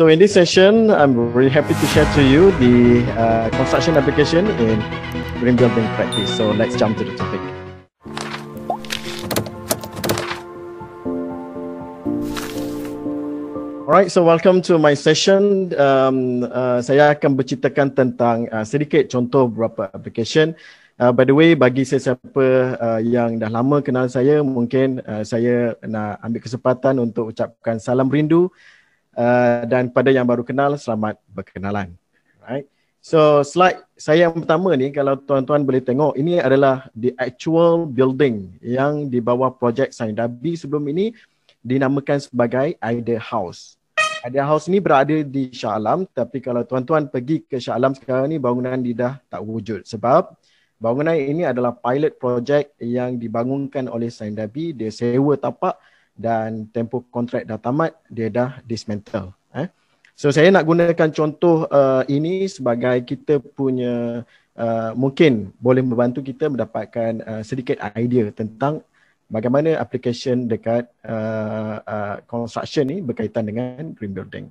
So in this session, I'm really happy to share to you the uh, construction application in green building practice. So let's jump to the topic. Alright, so welcome to my session. Um, uh, saya akan berceritakan tentang uh, sedikit contoh beberapa application. Uh, by the way, bagi sesiapa uh, yang dah lama kenal saya, mungkin uh, saya nak ambil kesempatan untuk ucapkan salam rindu uh, dan pada yang baru kenal selamat berkenalan. Right. So slide saya yang pertama ni kalau tuan-tuan boleh tengok ini adalah the actual building yang di bawah projek Sain Dabi sebelum ini dinamakan sebagai Idea House. Idea house ni berada di Shah Alam tapi kalau tuan-tuan pergi ke Shah Alam sekarang ni bangunan dia dah tak wujud sebab bangunan ini adalah pilot project yang dibangunkan oleh Sain Dabi dia sewa tapak dan tempoh kontrak dah tamat, dia dah dismantle. Eh? So saya nak gunakan contoh uh, ini sebagai kita punya uh, mungkin boleh membantu kita mendapatkan uh, sedikit idea tentang bagaimana application dekat uh, uh, construction ni berkaitan dengan green building.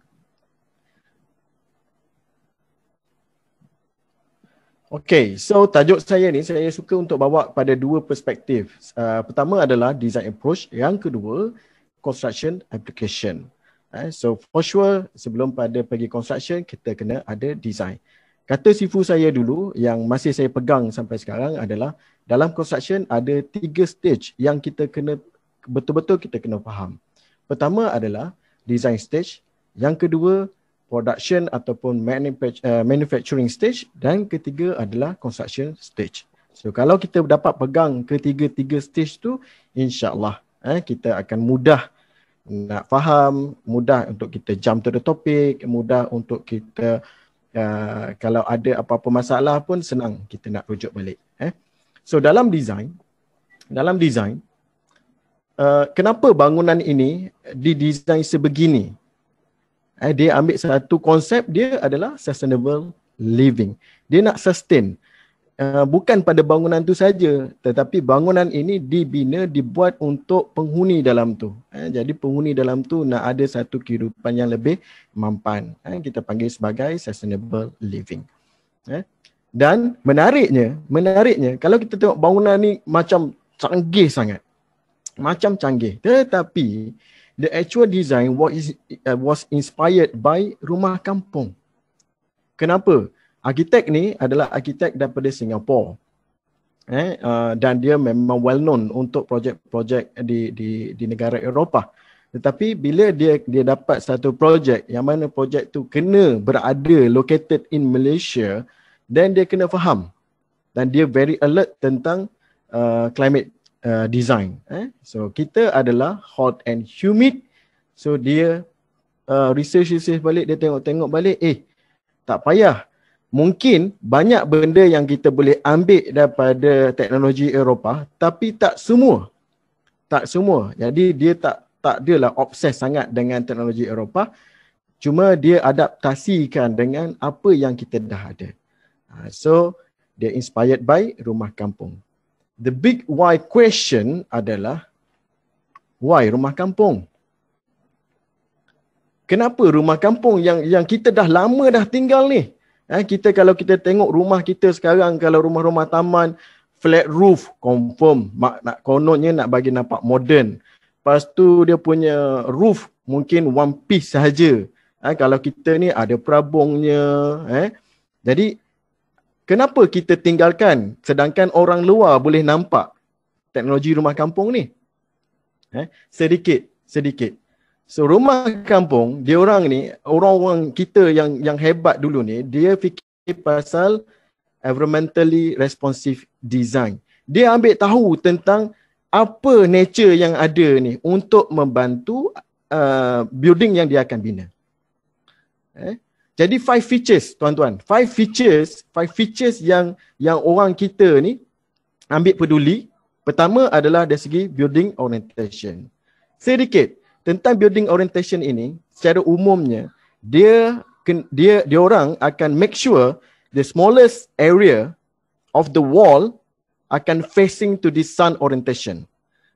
Okay, so tajuk saya ni saya suka untuk bawa pada dua perspektif. Uh, pertama adalah design approach, yang kedua construction application. Uh, so for sure sebelum pada pergi construction kita kena ada design. Kata sifu saya dulu yang masih saya pegang sampai sekarang adalah dalam construction ada tiga stage yang kita kena betul-betul kita kena faham. Pertama adalah design stage, yang kedua production ataupun eh, manufacturing stage dan ketiga adalah construction stage. So kalau kita dapat pegang ketiga-tiga stage tu insyaallah eh kita akan mudah nak faham, mudah untuk kita jump to the topic, mudah untuk kita uh, kalau ada apa-apa masalah pun senang kita nak rujuk balik eh. So dalam design dalam design uh, kenapa bangunan ini didesain sebegini? eh, dia ambil satu konsep dia adalah sustainable living. Dia nak sustain uh, bukan pada bangunan tu saja tetapi bangunan ini dibina dibuat untuk penghuni dalam tu. Eh, jadi penghuni dalam tu nak ada satu kehidupan yang lebih mampan. Eh, kita panggil sebagai sustainable living. Eh, dan menariknya, menariknya kalau kita tengok bangunan ni macam canggih sangat. Macam canggih. Tetapi the actual design what is uh, was inspired by rumah kampung kenapa arkitek ni adalah arkitek daripada Singapura, eh uh, dan dia memang well known untuk projek-projek di di di negara eropah tetapi bila dia dia dapat satu projek yang mana projek tu kena berada located in malaysia then dia kena faham dan dia very alert tentang uh, climate uh, design. Eh? So kita adalah hot and humid. So dia uh, research research balik, dia tengok-tengok balik. Eh, tak payah. Mungkin banyak benda yang kita boleh ambil daripada teknologi Eropah, tapi tak semua. Tak semua. Jadi dia tak tak adalah obses sangat dengan teknologi Eropah. Cuma dia adaptasikan dengan apa yang kita dah ada. Uh, so, dia inspired by rumah kampung the big why question adalah why rumah kampung? Kenapa rumah kampung yang yang kita dah lama dah tinggal ni? Eh, kita kalau kita tengok rumah kita sekarang kalau rumah-rumah taman flat roof confirm mak, nak kononnya nak bagi nampak moden. Lepas tu dia punya roof mungkin one piece saja. Eh, kalau kita ni ada perabungnya eh. Jadi kenapa kita tinggalkan sedangkan orang luar boleh nampak teknologi rumah kampung ni? Eh, sedikit, sedikit. So rumah kampung, dia orang ni, orang-orang kita yang yang hebat dulu ni, dia fikir pasal environmentally responsive design. Dia ambil tahu tentang apa nature yang ada ni untuk membantu uh, building yang dia akan bina. Eh? Jadi five features tuan-tuan, five features, five features yang yang orang kita ni ambil peduli. Pertama adalah dari segi building orientation. Sedikit tentang building orientation ini, secara umumnya dia dia dia orang akan make sure the smallest area of the wall akan facing to the sun orientation.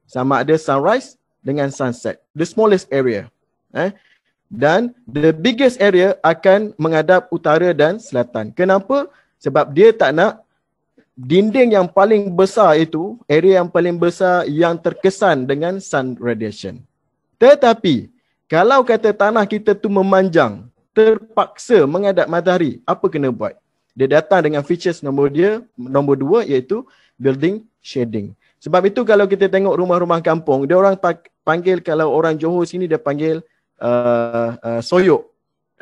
Sama ada sunrise dengan sunset, the smallest area. Eh? dan the biggest area akan menghadap utara dan selatan. Kenapa? Sebab dia tak nak dinding yang paling besar itu, area yang paling besar yang terkesan dengan sun radiation. Tetapi, kalau kata tanah kita tu memanjang, terpaksa menghadap matahari, apa kena buat? Dia datang dengan features nombor dia, nombor dua iaitu building shading. Sebab itu kalau kita tengok rumah-rumah kampung, dia orang panggil kalau orang Johor sini dia panggil Uh, uh, soyok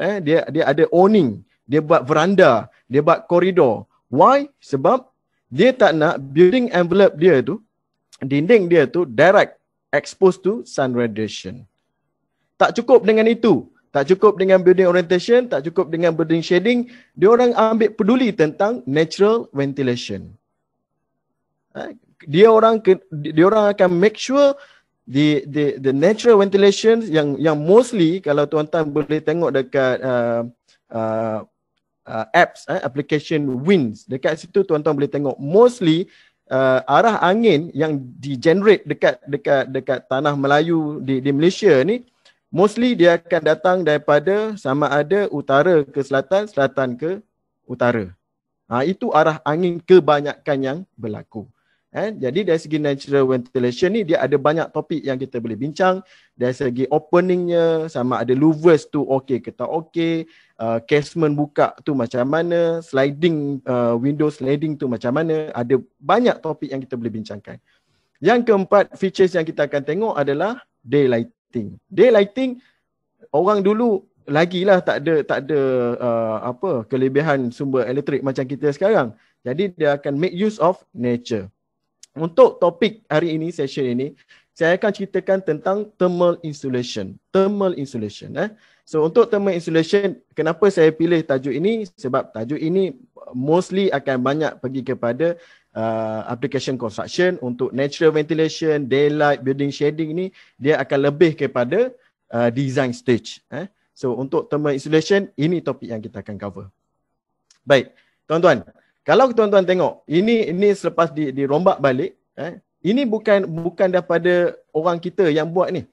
eh dia dia ada owning dia buat veranda dia buat koridor why sebab dia tak nak building envelope dia tu dinding dia tu direct exposed to sun radiation tak cukup dengan itu tak cukup dengan building orientation tak cukup dengan building shading dia orang ambil peduli tentang natural ventilation eh? dia orang dia orang akan make sure the the the natural ventilation yang yang mostly kalau tuan-tuan boleh tengok dekat uh, uh, uh, apps eh, application winds dekat situ tuan-tuan boleh tengok mostly uh, arah angin yang di generate dekat dekat dekat tanah Melayu di di Malaysia ni mostly dia akan datang daripada sama ada utara ke selatan selatan ke utara ha, itu arah angin kebanyakan yang berlaku Eh, jadi dari segi natural ventilation ni dia ada banyak topik yang kita boleh bincang dari segi openingnya sama ada louvers tu okey ke tak okey uh, casement buka tu macam mana sliding uh, window sliding tu macam mana ada banyak topik yang kita boleh bincangkan yang keempat features yang kita akan tengok adalah daylighting daylighting orang dulu lagi lah tak ada tak ada uh, apa kelebihan sumber elektrik macam kita sekarang jadi dia akan make use of nature untuk topik hari ini, session ini, saya akan ceritakan tentang thermal insulation. Thermal insulation. Eh. So untuk thermal insulation, kenapa saya pilih tajuk ini? Sebab tajuk ini mostly akan banyak pergi kepada uh, application construction untuk natural ventilation, daylight, building shading ini dia akan lebih kepada uh, design stage. Eh. So untuk thermal insulation, ini topik yang kita akan cover. Baik, tuan-tuan. Kalau tuan-tuan tengok, ini ini selepas di, dirombak balik, eh, ini bukan bukan daripada orang kita yang buat ni.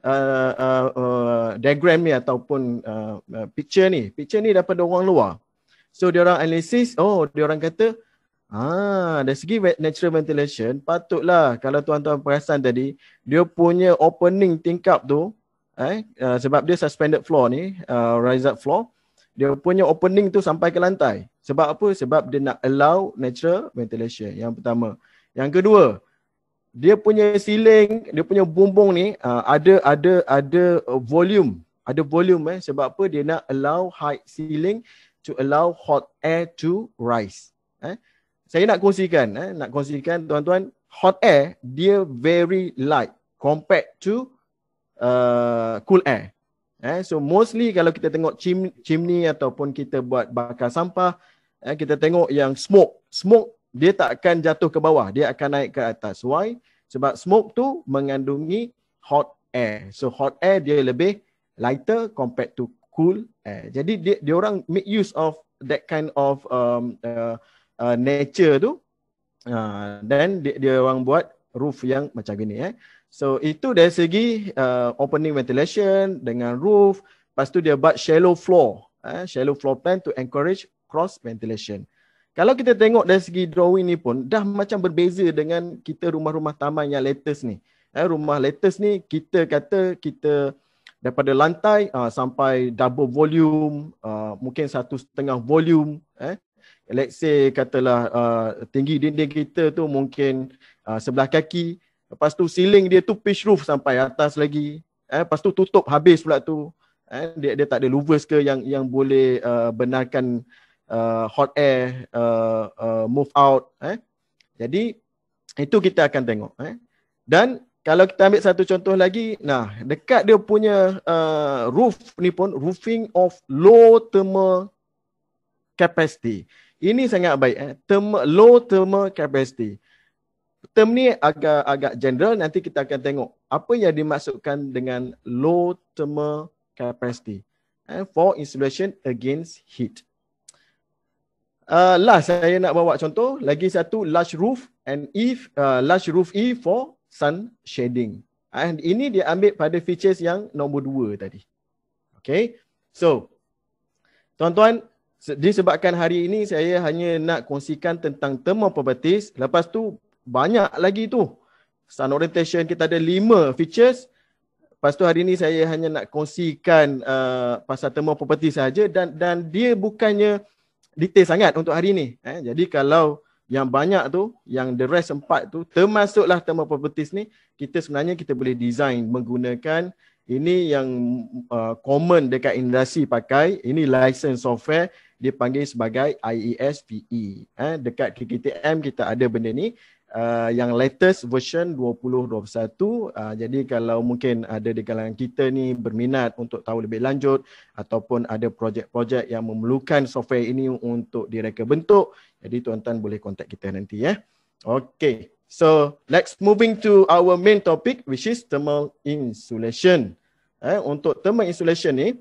Uh, uh, uh, diagram ni ataupun uh, uh, picture ni. Picture ni daripada orang luar. So, dia orang analisis, oh, dia orang kata, ah, dari segi natural ventilation, patutlah kalau tuan-tuan perasan tadi, dia punya opening tingkap tu, eh, uh, sebab dia suspended floor ni, uh, rise up floor, dia punya opening tu sampai ke lantai. Sebab apa? Sebab dia nak allow natural ventilation. Yang pertama. Yang kedua, dia punya ceiling, dia punya bumbung ni uh, ada ada ada uh, volume. Ada volume eh sebab apa? Dia nak allow high ceiling to allow hot air to rise. Eh? Saya nak kongsikan eh nak kongsikan tuan-tuan hot air dia very light compared to uh, cool air. Eh, so mostly kalau kita tengok chim- chimney ataupun kita buat bakar sampah, eh, kita tengok yang smoke. Smoke dia tak akan jatuh ke bawah, dia akan naik ke atas. Why? Sebab smoke tu mengandungi hot air. So hot air dia lebih lighter compared to cool air. Jadi dia, dia orang make use of that kind of um, uh, uh, nature tu. Uh, then dia, dia orang buat roof yang macam gini. Eh. So itu dari segi uh, opening ventilation dengan roof, lepas tu dia buat shallow floor, eh, shallow floor plan to encourage cross ventilation. Kalau kita tengok dari segi drawing ni pun dah macam berbeza dengan kita rumah-rumah taman yang latest ni. Eh, rumah latest ni kita kata kita daripada lantai uh, sampai double volume, uh, mungkin satu setengah volume. Eh. Let's say katalah uh, tinggi dinding kita tu mungkin uh, sebelah kaki, Lepas tu ceiling dia tu pitch roof sampai atas lagi. Eh, lepas tu tutup habis pula tu. Eh, dia, dia tak ada louvers ke yang yang boleh uh, benarkan uh, hot air uh, uh, move out. Eh. Jadi itu kita akan tengok. Eh. Dan kalau kita ambil satu contoh lagi, nah dekat dia punya uh, roof ni pun roofing of low thermal capacity. Ini sangat baik. Eh. Thermal, low thermal capacity term ni agak agak general nanti kita akan tengok apa yang dimaksudkan dengan low thermal capacity and eh, for insulation against heat. Uh, last saya nak bawa contoh lagi satu large roof and if uh, large roof E for sun shading. And ini dia ambil pada features yang nombor dua tadi. Okay. So, tuan-tuan, disebabkan hari ini saya hanya nak kongsikan tentang thermal properties. Lepas tu, banyak lagi tu. Sun orientation kita ada lima features. Lepas tu hari ni saya hanya nak kongsikan uh, pasal thermal property saja dan dan dia bukannya detail sangat untuk hari ni. Eh, jadi kalau yang banyak tu, yang the rest empat tu termasuklah thermal properties ni, kita sebenarnya kita boleh design menggunakan ini yang uh, common dekat industri pakai, ini license software dia panggil sebagai IESPE. E. Eh, dekat KKTM kita ada benda ni uh, yang latest version 2021 uh, jadi kalau mungkin ada di kalangan kita ni berminat untuk tahu lebih lanjut ataupun ada projek-projek yang memerlukan software ini untuk direka bentuk jadi tuan-tuan boleh kontak kita nanti ya. Eh. Okay, so let's moving to our main topic which is thermal insulation. Eh, untuk thermal insulation ni,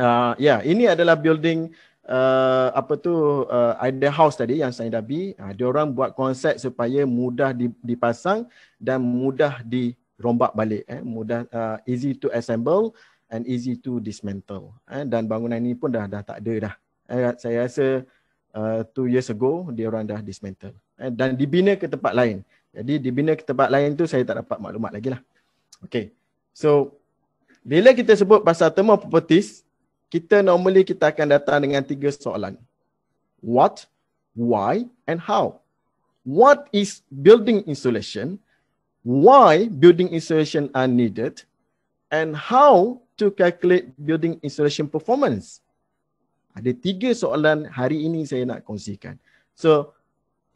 uh, ya yeah, ini adalah building uh, apa tu uh, idea house tadi yang saya dah bagi, uh, dia orang buat konsep supaya mudah dipasang dan mudah dirombak balik eh mudah uh, easy to assemble and easy to dismantle eh dan bangunan ini pun dah dah tak ada dah. Eh, saya rasa uh, two years ago dia orang dah dismantle eh, dan dibina ke tempat lain. Jadi dibina ke tempat lain tu saya tak dapat maklumat lagi lah. Okay. So bila kita sebut pasal thermal properties, kita normally kita akan datang dengan tiga soalan. What, why and how. What is building insulation? Why building insulation are needed? And how to calculate building insulation performance? Ada tiga soalan hari ini saya nak kongsikan. So,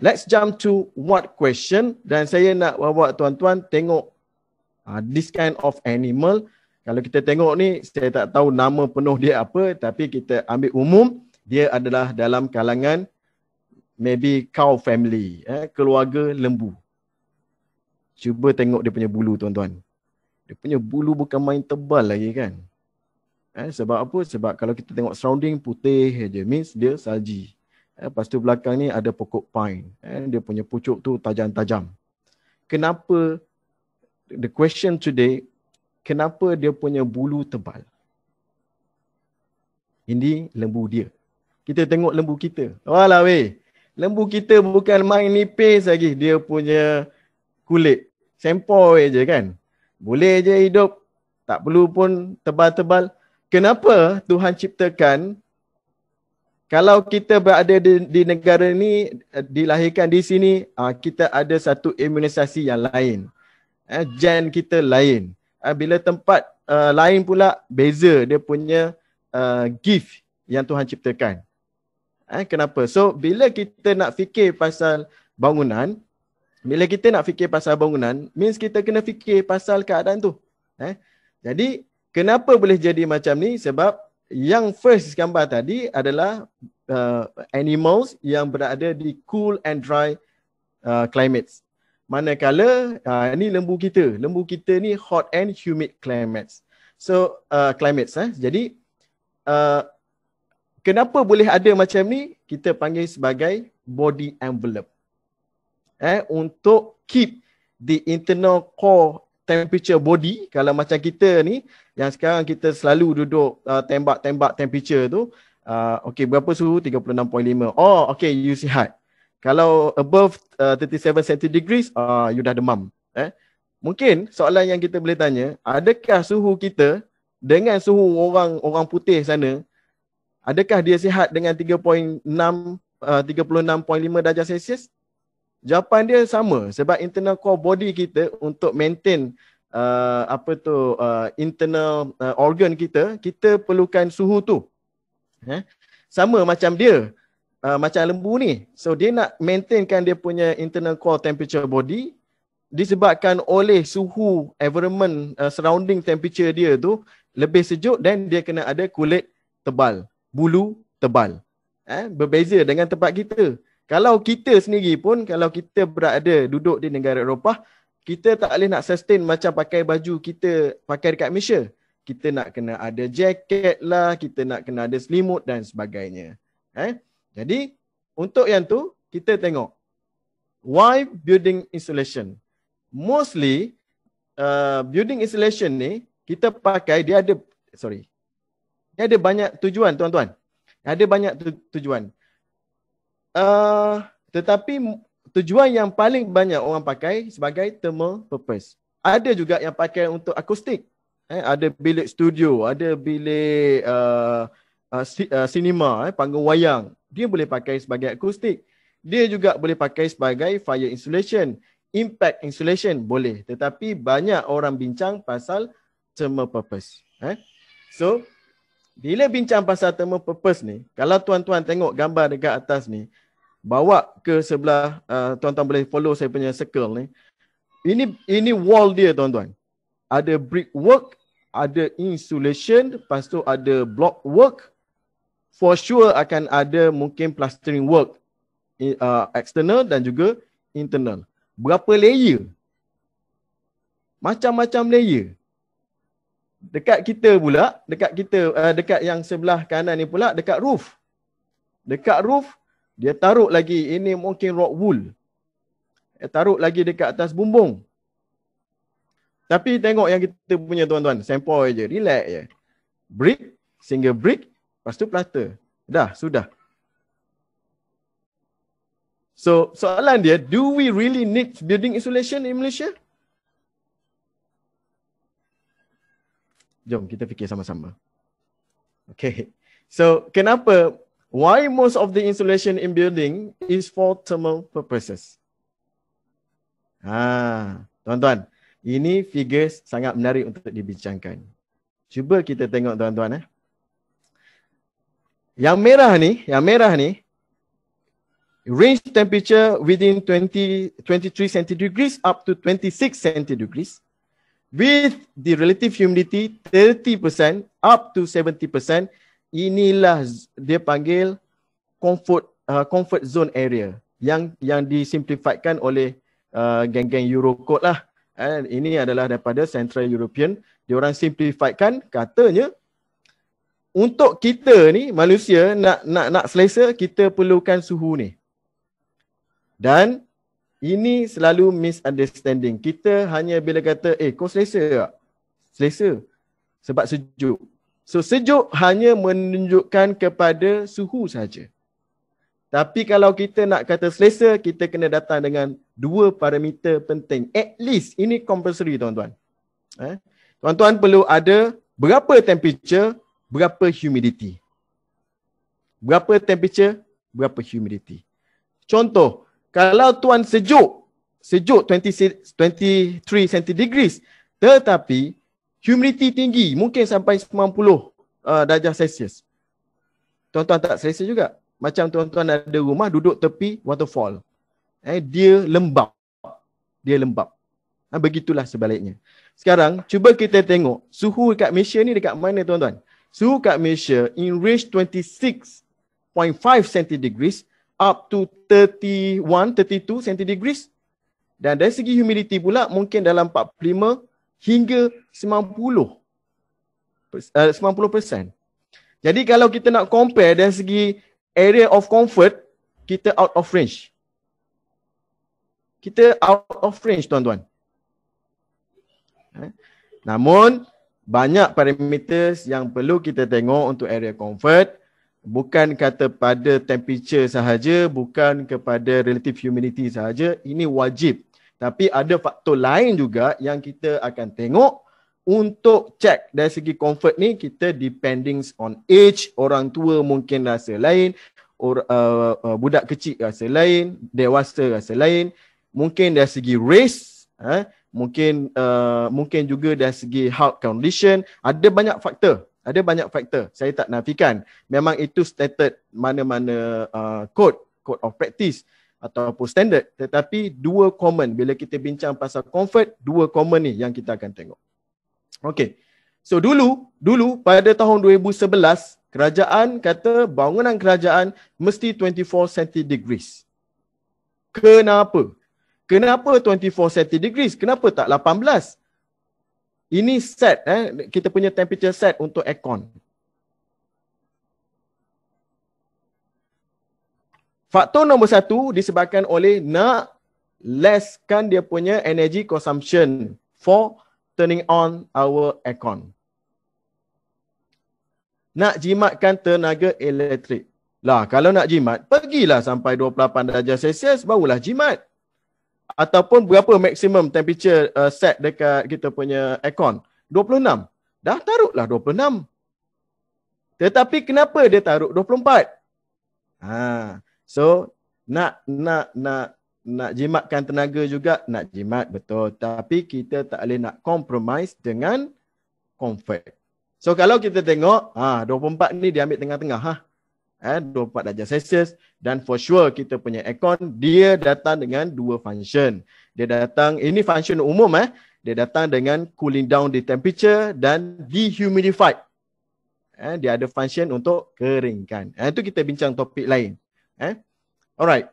let's jump to what question dan saya nak bawa tuan-tuan tengok uh, this kind of animal kalau kita tengok ni saya tak tahu nama penuh dia apa tapi kita ambil umum dia adalah dalam kalangan maybe cow family eh keluarga lembu cuba tengok dia punya bulu tuan-tuan dia punya bulu bukan main tebal lagi kan eh sebab apa sebab kalau kita tengok surrounding putih aja means dia salji eh lepas tu belakang ni ada pokok pine eh dia punya pucuk tu tajam-tajam kenapa the question today kenapa dia punya bulu tebal. Ini lembu dia. Kita tengok lembu kita. Walah weh. Lembu kita bukan main nipis lagi. Dia punya kulit. Sempor weh je kan. Boleh je hidup. Tak perlu pun tebal-tebal. Kenapa Tuhan ciptakan kalau kita berada di, di negara ni, eh, dilahirkan di sini, ah, kita ada satu imunisasi yang lain. Eh, gen kita lain uh, bila tempat uh, lain pula beza dia punya uh, gift yang Tuhan ciptakan. Eh, kenapa? So bila kita nak fikir pasal bangunan, bila kita nak fikir pasal bangunan, means kita kena fikir pasal keadaan tu. Eh? Jadi kenapa boleh jadi macam ni? Sebab yang first gambar tadi adalah uh, animals yang berada di cool and dry uh, climates manakala uh, ni lembu kita lembu kita ni hot and humid climates so uh, climates eh jadi uh, kenapa boleh ada macam ni kita panggil sebagai body envelope eh untuk keep the internal core temperature body kalau macam kita ni yang sekarang kita selalu duduk uh, tembak-tembak temperature tu uh, okey berapa suhu 36.5 oh okey you sihat kalau above uh, 37 centi degrees uh, you dah demam eh mungkin soalan yang kita boleh tanya adakah suhu kita dengan suhu orang orang putih sana adakah dia sihat dengan 3.6 uh, 36.5 darjah celsius jawapan dia sama sebab internal core body kita untuk maintain uh, apa tu uh, internal uh, organ kita kita perlukan suhu tu eh sama macam dia uh, macam lembu ni. So dia nak maintainkan dia punya internal core temperature body disebabkan oleh suhu environment uh, surrounding temperature dia tu lebih sejuk dan dia kena ada kulit tebal, bulu tebal. Eh, berbeza dengan tempat kita. Kalau kita sendiri pun kalau kita berada duduk di negara Eropah, kita tak boleh nak sustain macam pakai baju kita pakai dekat Malaysia. Kita nak kena ada jaket lah, kita nak kena ada selimut dan sebagainya. Eh? Jadi untuk yang tu kita tengok why building insulation. Mostly uh, building insulation ni kita pakai dia ada sorry. Dia ada banyak tujuan tuan-tuan. Ada banyak tu, tujuan. Uh, tetapi tujuan yang paling banyak orang pakai sebagai thermal purpose. Ada juga yang pakai untuk akustik. Eh, ada bilik studio, ada bilik uh, Ah, sinema ah, uh, uh, eh panggung wayang dia boleh pakai sebagai akustik dia juga boleh pakai sebagai fire insulation impact insulation boleh tetapi banyak orang bincang pasal thermal purpose eh so bila bincang pasal thermal purpose ni kalau tuan-tuan tengok gambar dekat atas ni bawa ke sebelah uh, tuan-tuan boleh follow saya punya circle ni ini ini wall dia tuan-tuan ada brickwork ada insulation lepas tu ada block work for sure akan ada mungkin plastering work uh, external dan juga internal. Berapa layer? Macam-macam layer. Dekat kita pula, dekat kita uh, dekat yang sebelah kanan ni pula dekat roof. Dekat roof dia taruh lagi ini mungkin rock wool. Dia taruh lagi dekat atas bumbung. Tapi tengok yang kita punya tuan-tuan, sampel aje, relax je. Brick, single brick, Lepas tu pelata. Dah, sudah. So, soalan dia, do we really need building insulation in Malaysia? Jom, kita fikir sama-sama. Okay. So, kenapa? Why most of the insulation in building is for thermal purposes? Ah, tuan-tuan, ini figures sangat menarik untuk dibincangkan. Cuba kita tengok tuan-tuan eh. Yang merah ni, yang merah ni range temperature within 20 23 centigrees up to 26 centigrees with the relative humidity 30% up to 70% inilah dia panggil comfort uh, comfort zone area yang yang disimplifikan oleh uh, geng-geng Eurocode lah And ini adalah daripada Central European diorang simplifikan katanya untuk kita ni manusia nak nak nak selesa kita perlukan suhu ni. Dan ini selalu misunderstanding. Kita hanya bila kata eh kau selesa tak? Selesa. Sebab sejuk. So sejuk hanya menunjukkan kepada suhu saja. Tapi kalau kita nak kata selesa, kita kena datang dengan dua parameter penting. At least ini compulsory tuan-tuan. Eh? Tuan-tuan perlu ada berapa temperature berapa humidity. Berapa temperature, berapa humidity. Contoh, kalau tuan sejuk, sejuk 20, 23 centigrade, tetapi humidity tinggi, mungkin sampai 90 uh, darjah Celsius. Tuan-tuan tak selesa juga. Macam tuan-tuan ada rumah duduk tepi waterfall. Eh, dia lembab. Dia lembab. Nah, ha, begitulah sebaliknya. Sekarang cuba kita tengok suhu dekat Malaysia ni dekat mana tuan-tuan? suhu kat Malaysia in range 26.5 degrees up to 31, 32 degrees Dan dari segi humidity pula mungkin dalam 45 hingga 90 Uh, 90%. Jadi kalau kita nak compare dari segi area of comfort, kita out of range. Kita out of range tuan-tuan. Eh? Namun, banyak parameters yang perlu kita tengok untuk area comfort bukan kata pada temperature sahaja bukan kepada relative humidity sahaja ini wajib tapi ada faktor lain juga yang kita akan tengok untuk check dari segi comfort ni kita depending on age orang tua mungkin rasa lain or, uh, uh, budak kecil rasa lain dewasa rasa lain mungkin dari segi race eh, mungkin uh, mungkin juga dari segi health condition ada banyak faktor ada banyak faktor saya tak nafikan memang itu stated mana-mana uh, code code of practice ataupun standard tetapi dua common bila kita bincang pasal comfort dua common ni yang kita akan tengok okey so dulu dulu pada tahun 2011 kerajaan kata bangunan kerajaan mesti 24 centi kenapa Kenapa 24 70 degrees? Kenapa tak 18? Ini set eh kita punya temperature set untuk aircon. Faktor nombor satu disebabkan oleh nak lesskan dia punya energy consumption for turning on our aircon. Nak jimatkan tenaga elektrik. Lah kalau nak jimat, pergilah sampai 28 darjah Celsius barulah jimat ataupun berapa maksimum temperature uh, set dekat kita punya aircon? 26. Dah taruhlah 26. Tetapi kenapa dia taruh 24? Ha. So nak nak nak nak jimatkan tenaga juga nak jimat betul tapi kita tak boleh nak compromise dengan comfort. So kalau kita tengok ha 24 ni dia ambil tengah-tengah ha eh 24 darjah Celsius dan for sure kita punya aircon dia datang dengan dua function. Dia datang ini function umum eh dia datang dengan cooling down the temperature dan dehumidified. Eh dia ada function untuk keringkan. Eh itu kita bincang topik lain. Eh. Alright.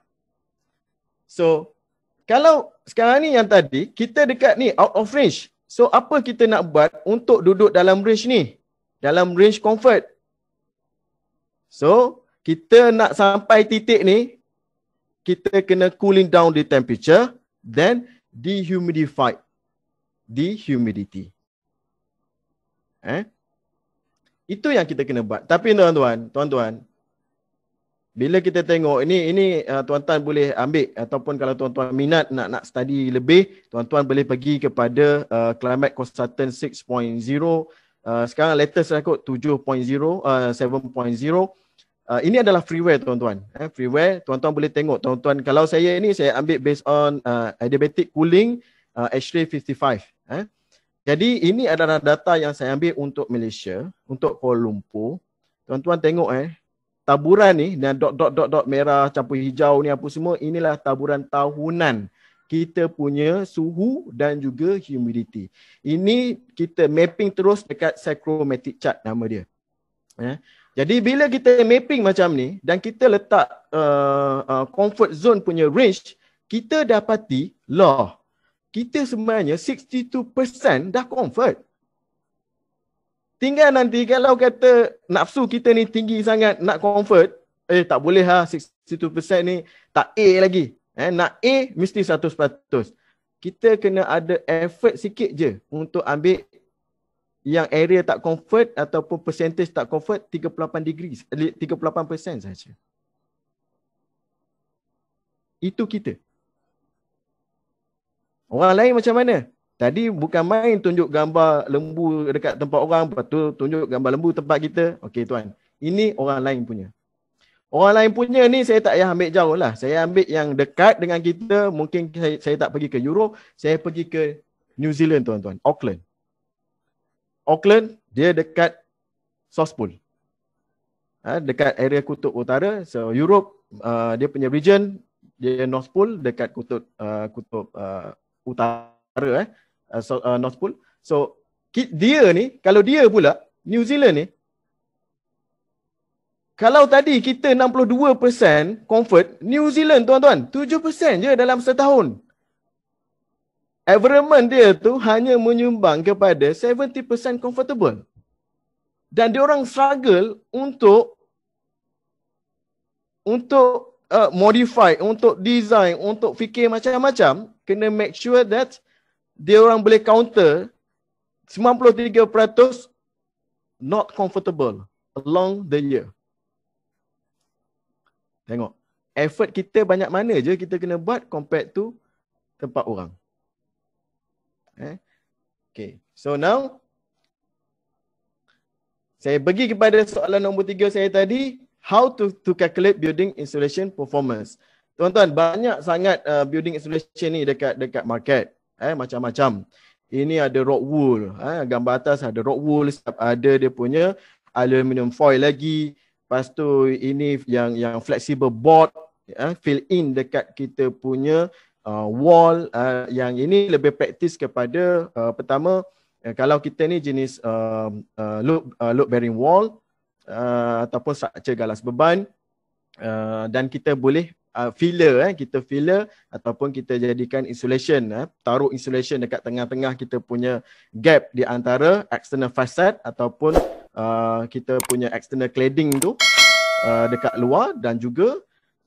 So kalau sekarang ni yang tadi kita dekat ni out of range. So apa kita nak buat untuk duduk dalam range ni? Dalam range comfort. So, kita nak sampai titik ni, kita kena cooling down the temperature, then dehumidify the humidity. Eh? Itu yang kita kena buat. Tapi tuan-tuan, tuan-tuan, bila kita tengok ini ini uh, tuan-tuan boleh ambil ataupun kalau tuan-tuan minat nak nak study lebih tuan-tuan boleh pergi kepada uh, climate consultant 6.0 uh, sekarang latest saya record 7.0 uh, 7.0 Uh, ini adalah freeware tuan-tuan. Eh, freeware tuan-tuan boleh tengok. Tuan-tuan kalau saya ini saya ambil based on uh, adiabatic cooling uh, ah, H355. Eh. Jadi ini adalah data yang saya ambil untuk Malaysia, untuk Kuala Lumpur. Tuan-tuan tengok eh taburan ni dan dot dot dot dot merah campur hijau ni apa semua inilah taburan tahunan kita punya suhu dan juga humidity. Ini kita mapping terus dekat psychrometric chart nama dia. Eh. Jadi bila kita mapping macam ni dan kita letak uh, uh, comfort zone punya range, kita dapati law. Kita sebenarnya 62% dah comfort. Tinggal nanti kalau kata nafsu kita ni tinggi sangat nak comfort, eh tak boleh ha lah 62% ni tak A lagi. Eh, nak A mesti 100%. Kita kena ada effort sikit je untuk ambil yang area tak convert ataupun percentage tak comfort 38 degrees 38% saja itu kita orang lain macam mana tadi bukan main tunjuk gambar lembu dekat tempat orang lepas tu tunjuk gambar lembu tempat kita okey tuan ini orang lain punya Orang lain punya ni saya tak payah ambil jauh lah. Saya ambil yang dekat dengan kita. Mungkin saya, saya tak pergi ke Europe. Saya pergi ke New Zealand tuan-tuan. Auckland. Auckland dia dekat South Pole, Ha, dekat area kutub utara. So Europe uh, dia punya region dia north pole dekat kutub uh, kutub uh, utara eh. Uh, so, uh, north pole. So dia ni kalau dia pula New Zealand ni kalau tadi kita 62% comfort, New Zealand tuan-tuan 7% je dalam setahun environment dia tu hanya menyumbang kepada 70% comfortable. Dan dia orang struggle untuk untuk uh, modify, untuk design, untuk fikir macam-macam, kena make sure that dia orang boleh counter 93% not comfortable along the year. Tengok, effort kita banyak mana je kita kena buat compared to tempat orang. Eh? Okay. So now, saya pergi kepada soalan nombor tiga saya tadi. How to, to calculate building insulation performance? Tuan-tuan, banyak sangat uh, building insulation ni dekat dekat market. Eh, macam-macam. Ini ada rock wool. Eh, gambar atas ada rock wool. Ada dia punya aluminium foil lagi. Lepas tu ini yang yang flexible board. Eh, fill in dekat kita punya uh, wall uh, yang ini lebih praktis kepada uh, pertama uh, kalau kita ni jenis uh, uh, load, uh, load bearing wall uh, ataupun structure galas beban uh, dan kita boleh uh, filler eh kita filler ataupun kita jadikan insulation eh taruh insulation dekat tengah-tengah kita punya gap di antara external facade ataupun uh, kita punya external cladding tu uh, dekat luar dan juga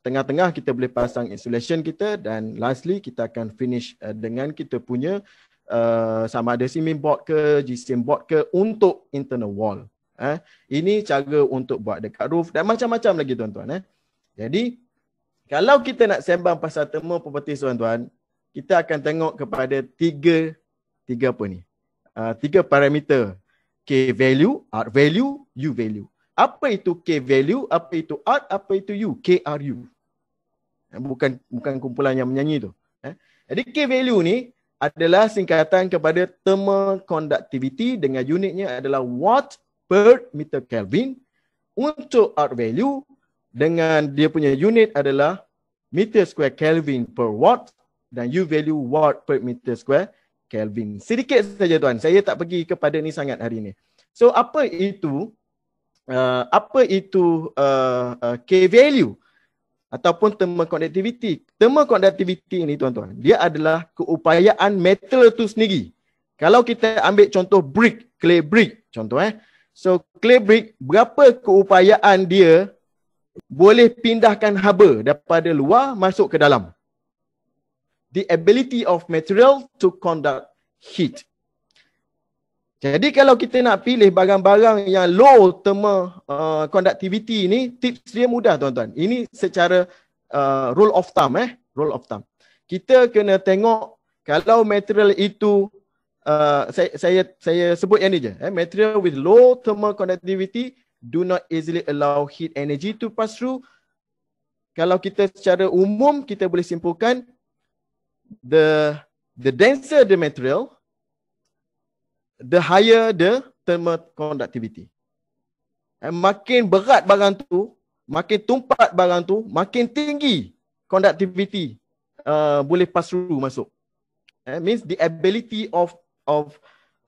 tengah-tengah kita boleh pasang insulation kita dan lastly kita akan finish eh, dengan kita punya uh, sama ada siming board ke gisim board ke untuk internal wall eh ini cara untuk buat dekat roof dan macam-macam lagi tuan-tuan eh jadi kalau kita nak sembang pasal thermo property tuan-tuan kita akan tengok kepada tiga tiga apa ni uh, tiga parameter k value r value u value apa itu k value apa itu r apa itu u K R U Eh, bukan bukan kumpulan yang menyanyi tu eh jadi k value ni adalah singkatan kepada thermal conductivity dengan unitnya adalah watt per meter kelvin untuk R value dengan dia punya unit adalah meter square kelvin per watt dan U value watt per meter square kelvin. Sedikit saja tuan, saya tak pergi kepada ni sangat hari ini. So apa itu uh, apa itu uh, uh, K value? ataupun thermal conductivity. Thermal conductivity ini, tuan-tuan, dia adalah keupayaan metal tu sendiri. Kalau kita ambil contoh brick, clay brick contoh eh. So clay brick berapa keupayaan dia boleh pindahkan haba daripada luar masuk ke dalam. The ability of material to conduct heat. Jadi kalau kita nak pilih barang-barang yang low thermal uh, conductivity ni, tips dia mudah tuan-tuan. Ini secara uh, rule of thumb eh, rule of thumb. Kita kena tengok kalau material itu uh, saya, saya saya sebut yang ni je, eh material with low thermal conductivity do not easily allow heat energy to pass through. Kalau kita secara umum kita boleh simpulkan the the denser the material, the higher the thermal conductivity. And eh, makin berat barang tu, makin tumpat barang tu, makin tinggi conductivity uh, boleh pass through masuk. It eh, means the ability of of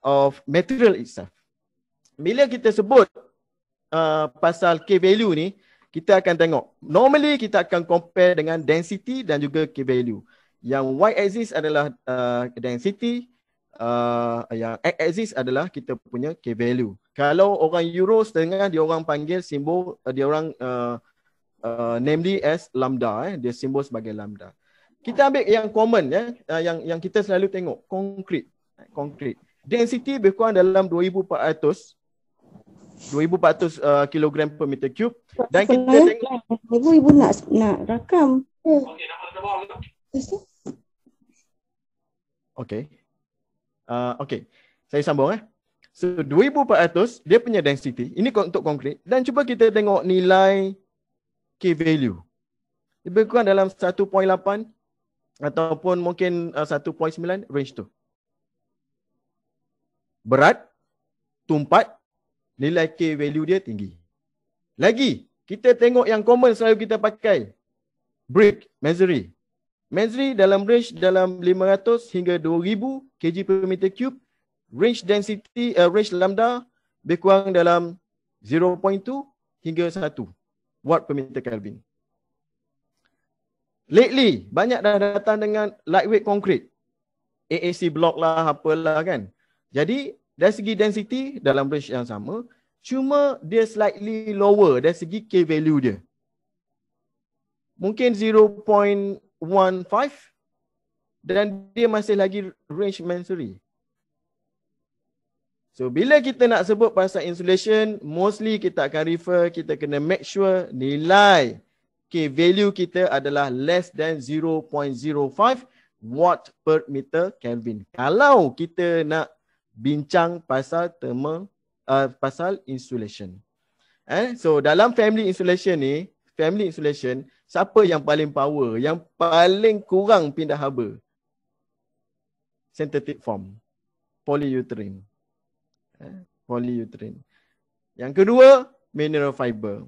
of material itself. Bila kita sebut uh, pasal K value ni, kita akan tengok. Normally kita akan compare dengan density dan juga K value. Yang y axis adalah uh, density, uh, yang exist adalah kita punya K value. Kalau orang euro setengah dia orang panggil simbol uh, dia orang uh, uh, namely as lambda eh dia simbol sebagai lambda. Kita ambil yang common ya eh, uh, yang yang kita selalu tengok konkrit konkrit. Density lebih kurang dalam 2400 2400 uh, kg per meter cube dan kita tengok ibu ibu nak nak rakam okey nak okey Ah, okay. Saya sambung eh. So 2400 dia punya density. Ini untuk konkrit. Dan cuba kita tengok nilai K value. Lebih kurang dalam 1.8 ataupun mungkin 1.9 ah, range tu. Berat, tumpat, nilai K value dia tinggi. Lagi, kita tengok yang common selalu kita pakai. Brick, masonry. Mezri dalam range dalam 500 hingga 2000 kg per meter cube. Range density, uh, range lambda berkurang dalam 0.2 hingga 1 watt per meter Kelvin. Lately, banyak dah datang dengan lightweight concrete. AAC block lah, apalah kan. Jadi, dari segi density dalam range yang sama, cuma dia slightly lower dari segi K value dia. Mungkin 1.5 dan dia masih lagi range mandatory. So bila kita nak sebut pasal insulation, mostly kita akan refer, kita kena make sure nilai okay, value kita adalah less than 0.05 watt per meter Kelvin. Kalau kita nak bincang pasal thermal, uh, pasal insulation. Eh, so dalam family insulation ni, family insulation, siapa yang paling power, yang paling kurang pindah haba? Synthetic form. Polyuterine. Eh, polyurethane. Yang kedua, mineral fiber.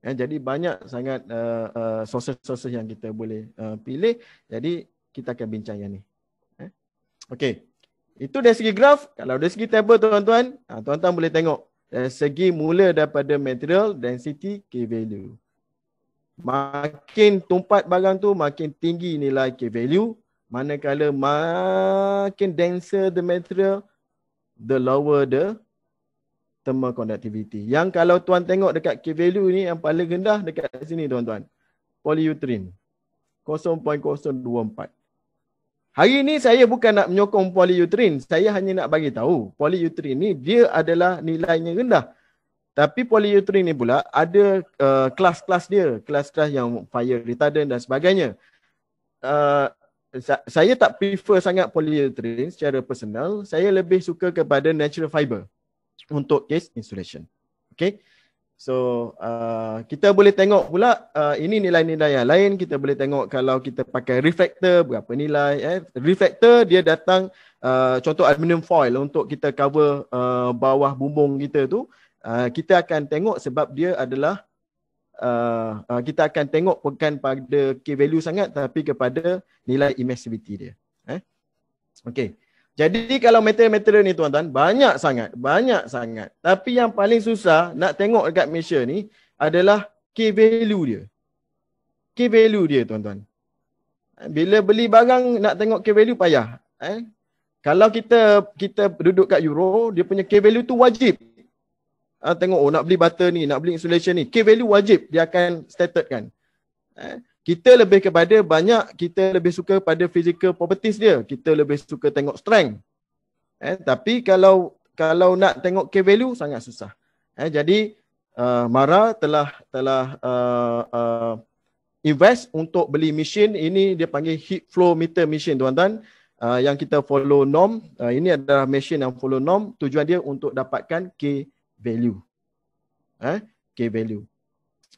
Eh, jadi banyak sangat uh, uh, yang kita boleh uh, pilih. Jadi kita akan bincang yang ni. Eh? Okay. Itu dari segi graf. Kalau dari segi table tuan-tuan, ah, tuan-tuan boleh tengok dari segi mula daripada material density K value. Makin tumpat barang tu makin tinggi nilai K value manakala makin denser the material the lower the thermal conductivity. Yang kalau tuan tengok dekat K value ni yang paling rendah dekat sini tuan-tuan. Polyurethane 0.024. Hari ini saya bukan nak menyokong polyuterin. Saya hanya nak bagi tahu polyuterin ni dia adalah nilainya rendah. Tapi polyuterin ni pula ada uh, kelas-kelas dia. Kelas-kelas yang fire retardant dan sebagainya. Uh, saya tak prefer sangat polyuterin secara personal. Saya lebih suka kepada natural fiber untuk case insulation. Okay. So uh, kita boleh tengok pula uh, ini nilai-nilai yang lain kita boleh tengok kalau kita pakai refractor berapa nilai eh refractor dia datang uh, contoh aluminium foil untuk kita cover uh, bawah bumbung kita tu uh, kita akan tengok sebab dia adalah uh, uh, kita akan tengok bukan pada k value sangat tapi kepada nilai emissivity dia eh okey jadi kalau material-material ni tuan-tuan, banyak sangat, banyak sangat. Tapi yang paling susah nak tengok dekat Malaysia ni adalah key value dia. Key value dia tuan-tuan. Bila beli barang nak tengok key value payah. Eh? Kalau kita kita duduk kat Euro, dia punya key value tu wajib. Ha, tengok oh nak beli butter ni, nak beli insulation ni, key value wajib dia akan stated kan, Eh? kita lebih kepada banyak kita lebih suka pada physical properties dia kita lebih suka tengok strength eh tapi kalau kalau nak tengok key value sangat susah eh jadi uh, mara telah telah uh, uh, invest untuk beli mesin ini dia panggil heat flow meter mesin tuan-tuan uh, yang kita follow norm uh, ini adalah mesin yang follow norm tujuan dia untuk dapatkan key value eh key value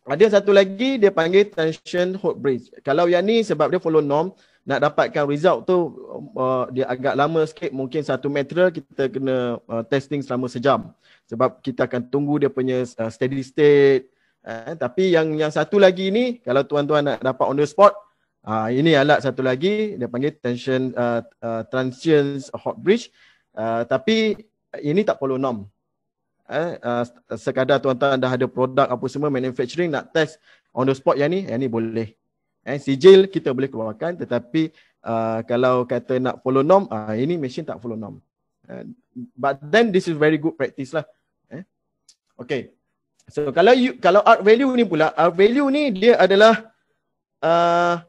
ada satu lagi dia panggil tension hot bridge. Kalau yang ni sebab dia follow norm, nak dapatkan result tu uh, dia agak lama sikit mungkin satu meter kita kena uh, testing selama sejam sebab kita akan tunggu dia punya uh, steady state eh, tapi yang yang satu lagi ni kalau tuan-tuan nak dapat on the spot uh, ini alat satu lagi dia panggil tension uh, uh, transient hot bridge uh, tapi ini tak perlu norm eh, uh, sekadar tuan-tuan dah ada produk apa semua manufacturing nak test on the spot yang ni, yang ni boleh. Eh, sijil kita boleh keluarkan tetapi uh, kalau kata nak follow norm, uh, ini mesin tak follow norm. Uh, but then this is very good practice lah. Eh? Okay. So kalau you, kalau art value ni pula, art value ni dia adalah uh,